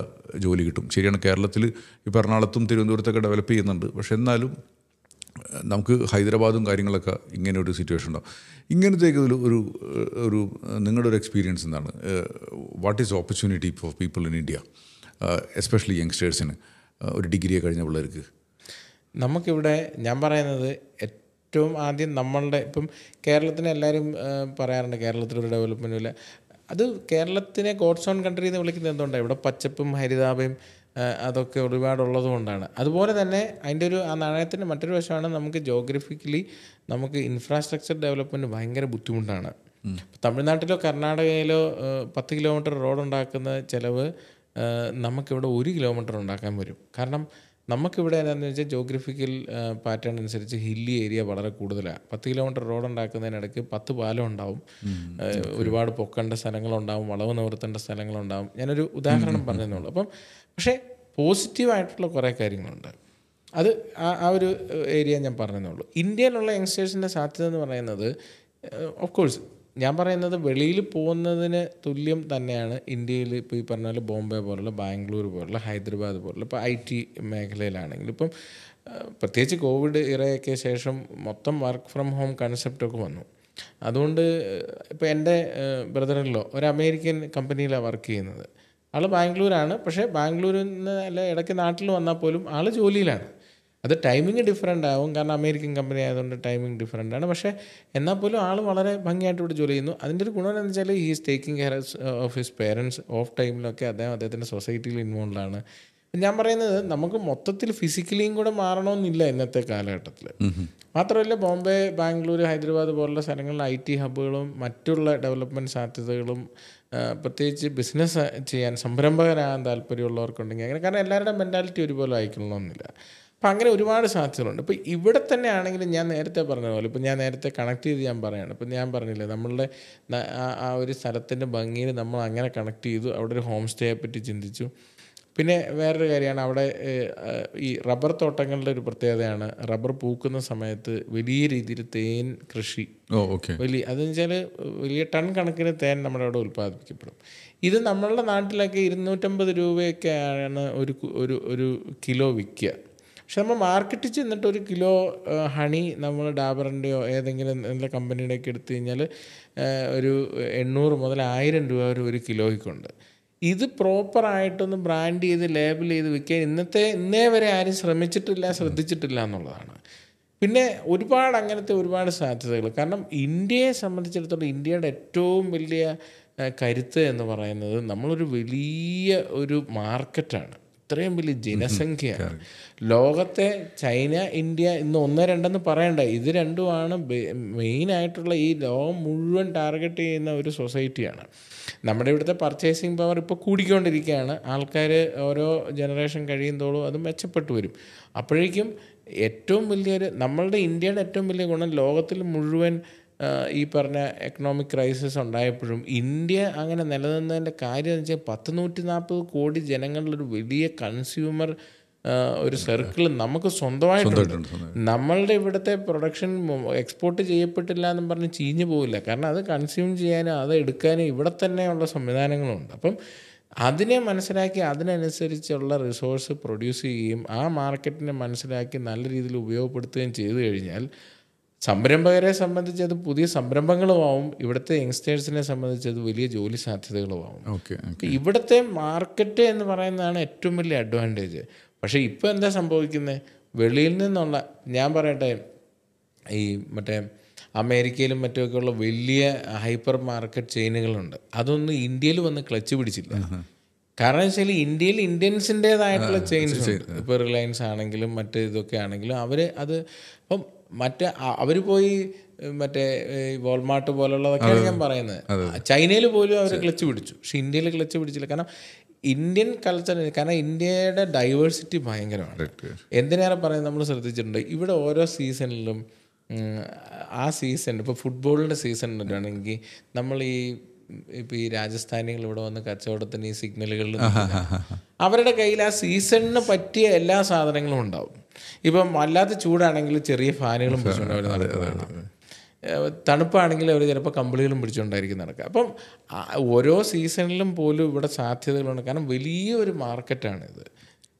ജോലി കിട്ടും ശരിയാണ് കേരളത്തിൽ ഇപ്പോൾ എറണാകുളത്തും തിരുവനന്തപുരത്തൊക്കെ ഡെവലപ്പ് ചെയ്യുന്നുണ്ട് പക്ഷെ എന്നാലും നമുക്ക് ഹൈദരാബാദും കാര്യങ്ങളൊക്കെ ഇങ്ങനെ ഒരു സിറ്റുവേഷൻ ഉണ്ടാവും ഇങ്ങനത്തെ ഒരു ഒരു ഒരു നിങ്ങളുടെ ഒരു എക്സ്പീരിയൻസ് എന്താണ് what is opportunity for people in India especially യങ്സ്റ്റേഴ്സിന് ഒരു ഡിഗ്രി കഴിഞ്ഞ പിള്ളേർക്ക് നമുക്കിവിടെ ഞാൻ പറയുന്നത് ഏറ്റവും ആദ്യം നമ്മളുടെ ഇപ്പം കേരളത്തിന് എല്ലാവരും പറയാറുണ്ട് കേരളത്തിലൊരു ഡെവലപ്മെൻ്റ് ഇല്ല അത് കേരളത്തിനെ ഗോഡ്സ് ഓൺ കൺട്രി എന്ന് വിളിക്കുന്നത് എന്തുകൊണ്ടാണ് ഇവിടെ പച്ചപ്പും ഹരിതാപയും അതൊക്കെ കൊണ്ടാണ് അതുപോലെ തന്നെ അതിൻ്റെ ഒരു ആ നാണയത്തിൻ്റെ മറ്റൊരു വശമാണ് നമുക്ക് ജോഗ്രഫിക്കലി നമുക്ക് ഇൻഫ്രാസ്ട്രക്ചർ ഡെവലപ്മെൻറ്റ് ഭയങ്കര ബുദ്ധിമുട്ടാണ് തമിഴ്നാട്ടിലോ കർണാടകയിലോ പത്ത് കിലോമീറ്റർ റോഡ് ഉണ്ടാക്കുന്ന ചിലവ് നമുക്കിവിടെ ഒരു കിലോമീറ്റർ ഉണ്ടാക്കാൻ വരും കാരണം നമുക്കിവിടെ എന്താണെന്ന് വെച്ചാൽ ജോഗ്രഫിക്കൽ പാറ്റേൺ അനുസരിച്ച് ഹില്ലി ഏരിയ വളരെ കൂടുതലാണ് പത്ത് കിലോമീറ്റർ റോഡ് ഉണ്ടാക്കുന്നതിനിടയ്ക്ക് പത്ത് പാലം ഉണ്ടാവും ഒരുപാട് പൊക്കേണ്ട സ്ഥലങ്ങളുണ്ടാവും വളവ് നിവർത്തേണ്ട സ്ഥലങ്ങളുണ്ടാവും ഞാനൊരു ഉദാഹരണം പറഞ്ഞെന്നുള്ളൂ അപ്പം പക്ഷേ പോസിറ്റീവായിട്ടുള്ള കുറേ കാര്യങ്ങളുണ്ട് അത് ആ ഒരു ഏരിയ ഞാൻ ഉള്ളൂ ഇന്ത്യയിലുള്ള യങ്സ്റ്റേഴ്സിൻ്റെ സാധ്യത എന്ന് പറയുന്നത് ഓഫ് കോഴ്സ് ഞാൻ പറയുന്നത് വെളിയിൽ പോകുന്നതിന് തുല്യം തന്നെയാണ് ഇന്ത്യയിൽ ഇപ്പോൾ ഈ പറഞ്ഞ പോലെ ബോംബെ പോലുള്ള ബാംഗ്ലൂർ പോലുള്ള ഹൈദരാബാദ് പോലുള്ള ഇപ്പോൾ ഐ ടി മേഖലയിലാണെങ്കിലും ഇപ്പം പ്രത്യേകിച്ച് കോവിഡ് ഇറയൊക്കെ ശേഷം മൊത്തം വർക്ക് ഫ്രം ഹോം കൺസെപ്റ്റൊക്കെ വന്നു അതുകൊണ്ട് ഇപ്പോൾ എൻ്റെ ബ്രദറിലോ ഒരു അമേരിക്കൻ കമ്പനിയിലാണ് വർക്ക് ചെയ്യുന്നത് ആൾ ബാംഗ്ലൂരാണ് പക്ഷേ ബാംഗ്ലൂരിൽ നിന്ന് അല്ല ഇടയ്ക്ക് നാട്ടിൽ വന്നാൽ പോലും ആൾ ജോലിയിലാണ് അത് ടൈമിങ് ഡിഫറെൻ്റ് ആവും കാരണം അമേരിക്കൻ കമ്പനി ആയതുകൊണ്ട് ടൈമിങ് ഡിഫറെൻ്റ് ആണ് പക്ഷേ എന്നാൽ പോലും ആൾ വളരെ ഭംഗിയായിട്ട് ഇവിടെ ജോലി ചെയ്യുന്നു അതിൻ്റെ ഒരു ഗുണം എന്ന് വെച്ചാൽ he's taking care of his parents of ടൈമിലൊക്കെ അദ്ദേഹം അദ്ദേഹത്തിൻ്റെ സൊസൈറ്റിയിൽ ഇൻവോൾവ് ആണ് ഞാൻ പറയുന്നത് നമുക്ക് മൊത്തത്തിൽ ഫിസിക്കലിയും കൂടെ മാറണമെന്നില്ല ഇന്നത്തെ കാലഘട്ടത്തിൽ മാത്രമല്ല ബോംബെ ബാംഗ്ലൂർ ഹൈദരാബാദ് പോലുള്ള സ്ഥലങ്ങളിൽ ഐ ടി ഹബ്ബുകളും മറ്റുള്ള ഡെവലപ്മെൻറ്റ് സാധ്യതകളും പ്രത്യേകിച്ച് ബിസിനസ് ചെയ്യാൻ സംരംഭകരാകാൻ താല്പര്യമുള്ളവർക്കുണ്ടെങ്കിൽ അങ്ങനെ കാരണം എല്ലാവരുടെ മെൻറ്റാലിറ്റി ഒരുപോലെ ആയിക്കണമെന്നില്ല അപ്പം അങ്ങനെ ഒരുപാട് സാധ്യതകളുണ്ട് ഇപ്പോൾ ഇവിടെ തന്നെ ആണെങ്കിലും ഞാൻ നേരത്തെ പറഞ്ഞ പോലെ ഇപ്പം ഞാൻ നേരത്തെ കണക്ട് ചെയ്ത് ഞാൻ പറയുകയാണ് ഇപ്പം ഞാൻ പറഞ്ഞില്ലേ നമ്മളുടെ ആ ഒരു സ്ഥലത്തിൻ്റെ ഭംഗിയിൽ നമ്മൾ അങ്ങനെ കണക്ട് ചെയ്തു അവിടെ ഒരു ഹോം സ്റ്റേയെ പറ്റി ചിന്തിച്ചു പിന്നെ വേറൊരു കാര്യമാണ് അവിടെ ഈ റബ്ബർ തോട്ടങ്ങളുടെ ഒരു പ്രത്യേകതയാണ് റബ്ബർ പൂക്കുന്ന സമയത്ത് വലിയ രീതിയിൽ തേൻ കൃഷി വലിയ അതെന്ന് വെച്ചാൽ വലിയ ടൺ കണക്കിന് തേൻ നമ്മുടെ അവിടെ ഉൽപ്പാദിപ്പിക്കപ്പെടും ഇത് നമ്മളുടെ നാട്ടിലൊക്കെ ഇരുന്നൂറ്റമ്പത് രൂപയൊക്കെയാണ് ഒരു ഒരു ഒരു കിലോ വിൽക്കുക പക്ഷെ നമ്മൾ മാർക്കറ്റിൽ ചെന്നിട്ട് ഒരു കിലോ ഹണി നമ്മൾ ഡാബറിൻ്റെയോ ഏതെങ്കിലും നല്ല കമ്പനിയുടെയൊക്കെ എടുത്തു കഴിഞ്ഞാൽ ഒരു എണ്ണൂറ് മുതൽ ആയിരം രൂപ ഒരു ഒരു കിലോയ്ക്കുണ്ട് ഇത് പ്രോപ്പറായിട്ടൊന്ന് ബ്രാൻഡ് ചെയ്ത് ലേബിൾ ചെയ്ത് വിൽക്കാൻ ഇന്നത്തെ ഇന്നേ വരെ ആരും ശ്രമിച്ചിട്ടില്ല ശ്രദ്ധിച്ചിട്ടില്ല എന്നുള്ളതാണ് പിന്നെ ഒരുപാട് അങ്ങനത്തെ ഒരുപാട് സാധ്യതകൾ കാരണം ഇന്ത്യയെ സംബന്ധിച്ചിടത്തോളം ഇന്ത്യയുടെ ഏറ്റവും വലിയ കരുത്ത് എന്ന് പറയുന്നത് നമ്മളൊരു വലിയ ഒരു മാർക്കറ്റാണ് ഇത്രയും വലിയ ജനസംഖ്യയാണ് ലോകത്തെ ചൈന ഇന്ത്യ ഇന്ന് ഒന്ന് രണ്ടെന്ന് പറയണ്ട ഇത് രണ്ടുമാണ് ആയിട്ടുള്ള ഈ ലോകം മുഴുവൻ ടാർഗറ്റ് ചെയ്യുന്ന ഒരു സൊസൈറ്റിയാണ് നമ്മുടെ ഇവിടുത്തെ പർച്ചേസിങ് പവർ ഇപ്പോൾ കൂടിക്കൊണ്ടിരിക്കുകയാണ് ആൾക്കാർ ഓരോ ജനറേഷൻ കഴിയുന്തോളും അത് മെച്ചപ്പെട്ടു വരും അപ്പോഴേക്കും ഏറ്റവും വലിയൊരു നമ്മളുടെ ഇന്ത്യയുടെ ഏറ്റവും വലിയ ഗുണം ലോകത്തിൽ മുഴുവൻ ഈ പറഞ്ഞ എക്കണോമിക് ക്രൈസിസ് ഉണ്ടായപ്പോഴും ഇന്ത്യ അങ്ങനെ നിലനിന്നതിൻ്റെ കാര്യം എന്ന് വെച്ചാൽ പത്ത് നൂറ്റി നാൽപ്പത് കോടി ജനങ്ങളിലൊരു വലിയ കൺസ്യൂമർ ഒരു സർക്കിൾ നമുക്ക് സ്വന്തമായിട്ടുണ്ട് നമ്മളുടെ ഇവിടുത്തെ പ്രൊഡക്ഷൻ എക്സ്പോർട്ട് ചെയ്യപ്പെട്ടില്ല എന്നും പറഞ്ഞ് ചീഞ്ഞു പോവില്ല കാരണം അത് കൺസ്യൂം ചെയ്യാനും അത് എടുക്കാനും ഇവിടെ തന്നെയുള്ള സംവിധാനങ്ങളുണ്ട് അപ്പം അതിനെ മനസ്സിലാക്കി അതിനനുസരിച്ചുള്ള റിസോഴ്സ് പ്രൊഡ്യൂസ് ചെയ്യുകയും ആ മാർക്കറ്റിനെ മനസ്സിലാക്കി നല്ല രീതിയിൽ ഉപയോഗപ്പെടുത്തുകയും ചെയ്തു കഴിഞ്ഞാൽ സംരംഭകരെ സംബന്ധിച്ച് അത് പുതിയ സംരംഭങ്ങളുമാവും ഇവിടുത്തെ യങ്സ്റ്റേഴ്സിനെ സംബന്ധിച്ച് അത് വലിയ ജോലി സാധ്യതകളുമാവും ഇവിടുത്തെ മാർക്കറ്റ് എന്ന് പറയുന്നതാണ് ഏറ്റവും വലിയ അഡ്വാൻറ്റേജ് പക്ഷേ ഇപ്പോൾ എന്താ സംഭവിക്കുന്നത് വെളിയിൽ നിന്നുള്ള ഞാൻ പറയട്ടെ ഈ മറ്റേ അമേരിക്കയിലും മറ്റുമൊക്കെയുള്ള വലിയ ഹൈപ്പർ മാർക്കറ്റ് ചെയിനുകളുണ്ട് അതൊന്നും ഇന്ത്യയിൽ വന്ന് ക്ലച്ച് പിടിച്ചില്ല കാരണം വെച്ചാൽ ഇന്ത്യയിൽ ഇന്ത്യൻസിൻ്റെതായിട്ടുള്ള ചേഞ്ച് ഇപ്പോൾ റിലയൻസ് ആണെങ്കിലും മറ്റേ ഇതൊക്കെ ആണെങ്കിലും അവർ അത് ഇപ്പം മറ്റേ അവർ പോയി മറ്റേ വോൾമാർട്ട് പോലുള്ളതൊക്കെയാണ് ഞാൻ പറയുന്നത് ചൈനയിൽ പോലും അവർ ക്ലച്ച് പിടിച്ചു പക്ഷെ ഇന്ത്യയിൽ ക്ലച്ച് പിടിച്ചില്ല കാരണം ഇന്ത്യൻ കൾച്ചർ കാരണം ഇന്ത്യയുടെ ഡൈവേഴ്സിറ്റി ഭയങ്കരമാണ് എന്തിനേറെ പറയുന്നത് നമ്മൾ ശ്രദ്ധിച്ചിട്ടുണ്ട് ഇവിടെ ഓരോ സീസണിലും ആ സീസൺ ഇപ്പോൾ ഫുട്ബോളിൻ്റെ സീസൺ വരികയാണെങ്കിൽ നമ്മൾ ഈ ഇപ്പൊ ഈ രാജസ്ഥാനികൾ ഇവിടെ വന്ന് കച്ചവടത്തിന് ഈ സിഗ്നലുകൾ അവരുടെ കയ്യിൽ ആ സീസണിന് പറ്റിയ എല്ലാ സാധനങ്ങളും ഉണ്ടാവും ഇപ്പം അല്ലാത്ത ചൂടാണെങ്കിൽ ചെറിയ ഫാനുകളും പിടിച്ചുകൊണ്ട് തണുപ്പാണെങ്കിൽ അവർ ചിലപ്പോൾ കമ്പിളികളും പിടിച്ചുകൊണ്ടായിരിക്കും നടക്കുക അപ്പം ഓരോ സീസണിലും പോലും ഇവിടെ സാധ്യതകളുണ്ട് കാരണം വലിയൊരു മാർക്കറ്റാണിത്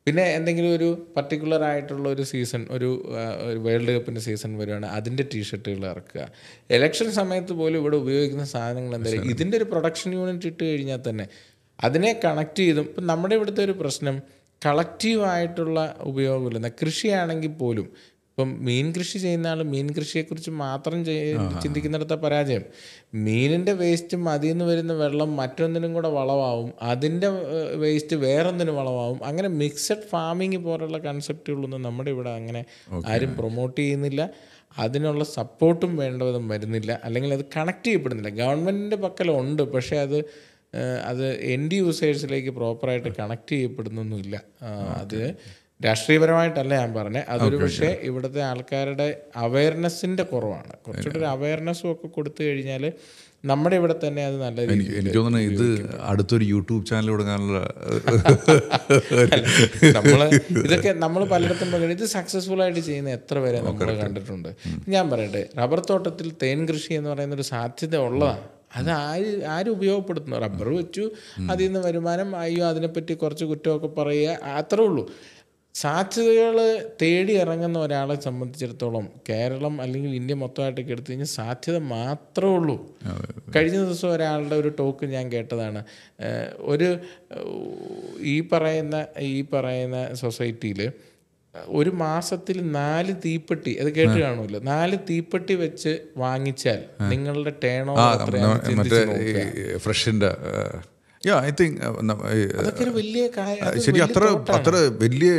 പിന്നെ എന്തെങ്കിലും ഒരു പർട്ടിക്കുലർ ആയിട്ടുള്ള ഒരു സീസൺ ഒരു വേൾഡ് കപ്പിൻ്റെ സീസൺ വരുവാണ് അതിൻ്റെ ടീഷർട്ടുകൾ ഇറക്കുക ഇലക്ഷൻ സമയത്ത് പോലും ഇവിടെ ഉപയോഗിക്കുന്ന സാധനങ്ങൾ എന്തായാലും ഇതിൻ്റെ ഒരു പ്രൊഡക്ഷൻ യൂണിറ്റ് ഇട്ട് കഴിഞ്ഞാൽ തന്നെ അതിനെ കണക്ട് ചെയ്തും ഇപ്പം നമ്മുടെ ഇവിടുത്തെ ഒരു പ്രശ്നം കളക്റ്റീവായിട്ടുള്ള ഉപയോഗമില്ല കൃഷിയാണെങ്കിൽ പോലും ഇപ്പം മീൻ കൃഷി ചെയ്യുന്ന ആൾ മീൻ കൃഷിയെക്കുറിച്ച് മാത്രം ചിന്തിക്കുന്നിടത്തെ പരാജയം മീനിൻ്റെ വേസ്റ്റ് അതിൽ നിന്ന് വരുന്ന വെള്ളം മറ്റൊന്നിനും കൂടെ വളമാവും അതിൻ്റെ വേസ്റ്റ് വേറൊന്നിനും വളമാവും അങ്ങനെ മിക്സഡ് ഫാമിംഗ് പോലുള്ള കൺസെപ്റ്റുകളൊന്നും നമ്മുടെ ഇവിടെ അങ്ങനെ ആരും പ്രൊമോട്ട് ചെയ്യുന്നില്ല അതിനുള്ള സപ്പോർട്ടും വേണ്ടതും വരുന്നില്ല അല്ലെങ്കിൽ അത് കണക്ട് ചെയ്യപ്പെടുന്നില്ല ഗവൺമെൻറ്റിൻ്റെ പക്കലുണ്ട് പക്ഷേ അത് അത് എൻഡ് യൂസേഴ്സിലേക്ക് പ്രോപ്പറായിട്ട് കണക്ട് ചെയ്യപ്പെടുന്നൊന്നുമില്ല അത് രാഷ്ട്രീയപരമായിട്ടല്ല ഞാൻ പറഞ്ഞത് അതൊരു പക്ഷേ ഇവിടുത്തെ ആൾക്കാരുടെ അവയർനെസ്സിൻ്റെ കുറവാണ് കുറച്ചുകൂടി ഒരു അവയർനെസ്സും ഒക്കെ കൊടുത്തു കഴിഞ്ഞാൽ നമ്മുടെ ഇവിടെ തന്നെ അത് നല്ല എനിക്ക് തോന്നുന്നു ഇത് അടുത്തൊരു യൂട്യൂബ് ചാനൽ തുടങ്ങാനുള്ള നമ്മൾ ഇതൊക്കെ നമ്മൾ പലയിടത്തും പറയുന്നത് ഇത് സക്സസ്ഫുൾ ആയിട്ട് ചെയ്യുന്ന എത്ര പേരെ നമ്മൾ കണ്ടിട്ടുണ്ട് ഞാൻ പറയട്ടെ റബ്ബർ തോട്ടത്തിൽ തേൻ കൃഷി എന്ന് പറയുന്ന ഒരു സാധ്യത ഉള്ളതാണ് അത് ആര് ആരും ഉപയോഗപ്പെടുത്തുന്നു റബ്ബർ വെച്ചു അതിൽ നിന്ന് വരുമാനം അയ്യോ അതിനെപ്പറ്റി കുറച്ച് കുറ്റമൊക്കെ പറയുക അത്രേ ഉള്ളൂ സാധ്യതകൾ തേടി ഇറങ്ങുന്ന ഒരാളെ സംബന്ധിച്ചിടത്തോളം കേരളം അല്ലെങ്കിൽ ഇന്ത്യ മൊത്തമായിട്ടൊക്കെ എടുത്തു കഴിഞ്ഞാൽ സാധ്യത മാത്രമേ ഉള്ളൂ കഴിഞ്ഞ ദിവസം ഒരാളുടെ ഒരു ടോക്ക് ഞാൻ കേട്ടതാണ് ഒരു ഈ പറയുന്ന ഈ പറയുന്ന സൊസൈറ്റിയിൽ ഒരു മാസത്തിൽ നാല് തീപ്പെട്ടി അത് കേട്ട് കാണുമല്ലോ നാല് തീപ്പെട്ടി വെച്ച് വാങ്ങിച്ചാൽ നിങ്ങളുടെ ടേൺ ഓവർ ഫ്രഷിന്റെ Uh, ശരി അത്ര അത്ര വലിയ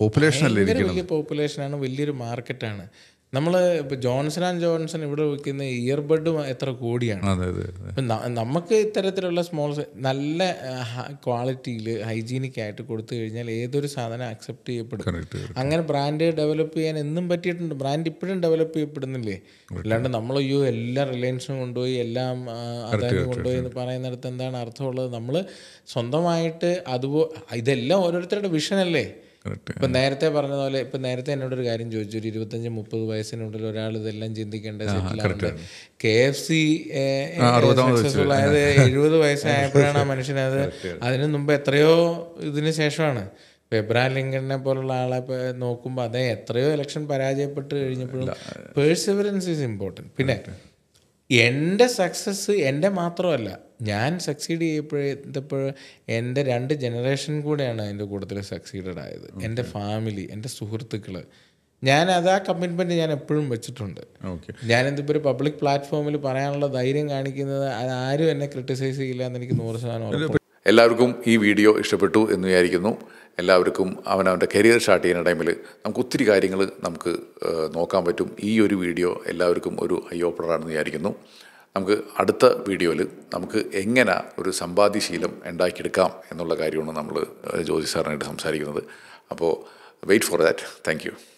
പോപ്പുലേഷൻ അല്ലേ വലിയ പോപ്പുലേഷനാണ് വലിയൊരു മാർക്കറ്റാണ് നമ്മൾ ഇപ്പോൾ ജോൺസൺ ആൻഡ് ജോൺസൺ ഇവിടെ വിൽക്കുന്ന ഇയർബഡും എത്ര കോടിയാണ് നമുക്ക് ഇത്തരത്തിലുള്ള സ്മോൾ നല്ല ക്വാളിറ്റിയിൽ ഹൈജീനിക് ആയിട്ട് കൊടുത്തു കഴിഞ്ഞാൽ ഏതൊരു സാധനം അക്സെപ്റ്റ് ചെയ്യപ്പെടും അങ്ങനെ ബ്രാൻഡ് ഡെവലപ്പ് ചെയ്യാൻ എന്നും പറ്റിയിട്ടുണ്ട് ബ്രാൻഡ് ഇപ്പോഴും ഡെവലപ്പ് ചെയ്യപ്പെടുന്നില്ലേ അല്ലാണ്ട് നമ്മൾ അയ്യോ എല്ലാ റിലയൻസും കൊണ്ടുപോയി എല്ലാം അതായത് കൊണ്ടുപോയി എന്ന് പറയുന്നിടത്ത് എന്താണ് അർത്ഥമുള്ളത് നമ്മൾ സ്വന്തമായിട്ട് അതുപോലെ ഇതെല്ലാം ഓരോരുത്തരുടെ വിഷനല്ലേ കറക്റ്റ് ഇപ്പം നേരത്തെ പറഞ്ഞ പോലെ ഇപ്പം നേരത്തെ എന്നോട് ഒരു കാര്യം ചോദിച്ചു ഒരു ഇരുപത്തഞ്ച് മുപ്പത് വയസ്സിനുള്ളിൽ ഒരാൾ ഇതെല്ലാം ചിന്തിക്കേണ്ട കെ എഫ് സി അതായത് എഴുപത് വയസ്സായപ്പോഴാണ് ആ മനുഷ്യനത് അതിനു മുമ്പ് എത്രയോ ഇതിന് ശേഷമാണ് എബ്രഹാം ലിങ്കണിനെ പോലുള്ള ആളെ നോക്കുമ്പോൾ അതേ എത്രയോ ഇലക്ഷൻ പരാജയപ്പെട്ട് കഴിഞ്ഞപ്പോഴും പേഴ്സിവറൻസ് ഈസ് ഇമ്പോർട്ടൻറ്റ് പിന്നെ എൻ്റെ സക്സസ് എൻ്റെ മാത്രമല്ല ഞാൻ സക്സീഡ് ചെയ്യപ്പോഴത്തപ്പോൾ എൻ്റെ രണ്ട് ജനറേഷൻ കൂടെയാണ് അതിൻ്റെ കൂട്ടത്തിൽ സക്സീഡഡ് ആയത് എൻ്റെ ഫാമിലി എൻ്റെ സുഹൃത്തുക്കൾ ഞാൻ അത് ആ കമ്മിറ്റ്മെൻറ്റ് ഞാൻ എപ്പോഴും വെച്ചിട്ടുണ്ട് ഞാൻ എന്തിപ്പോൾ ഒരു പബ്ലിക് പ്ലാറ്റ്ഫോമിൽ പറയാനുള്ള ധൈര്യം കാണിക്കുന്നത് അത് ആരും എന്നെ ക്രിട്ടിസൈസ് ചെയ്യില്ല എന്ന് എനിക്ക് നൂറ് ശതമാനം എല്ലാവർക്കും ഈ വീഡിയോ ഇഷ്ടപ്പെട്ടു എന്ന് വിചാരിക്കുന്നു എല്ലാവർക്കും അവനവൻ്റെ കരിയർ സ്റ്റാർട്ട് ചെയ്യുന്ന ടൈമിൽ നമുക്ക് ഒത്തിരി കാര്യങ്ങൾ നമുക്ക് നോക്കാൻ പറ്റും ഈ ഒരു വീഡിയോ എല്ലാവർക്കും ഒരു ഐ ഓപ്പണറാണെന്ന് വിചാരിക്കുന്നു നമുക്ക് അടുത്ത വീഡിയോയിൽ നമുക്ക് എങ്ങനെ ഒരു സമ്പാദ്യശീലം ഉണ്ടാക്കിയെടുക്കാം എന്നുള്ള കാര്യമാണ് നമ്മൾ ജ്യോതി സാറിനായിട്ട് സംസാരിക്കുന്നത് അപ്പോൾ വെയിറ്റ് ഫോർ ദാറ്റ് താങ്ക്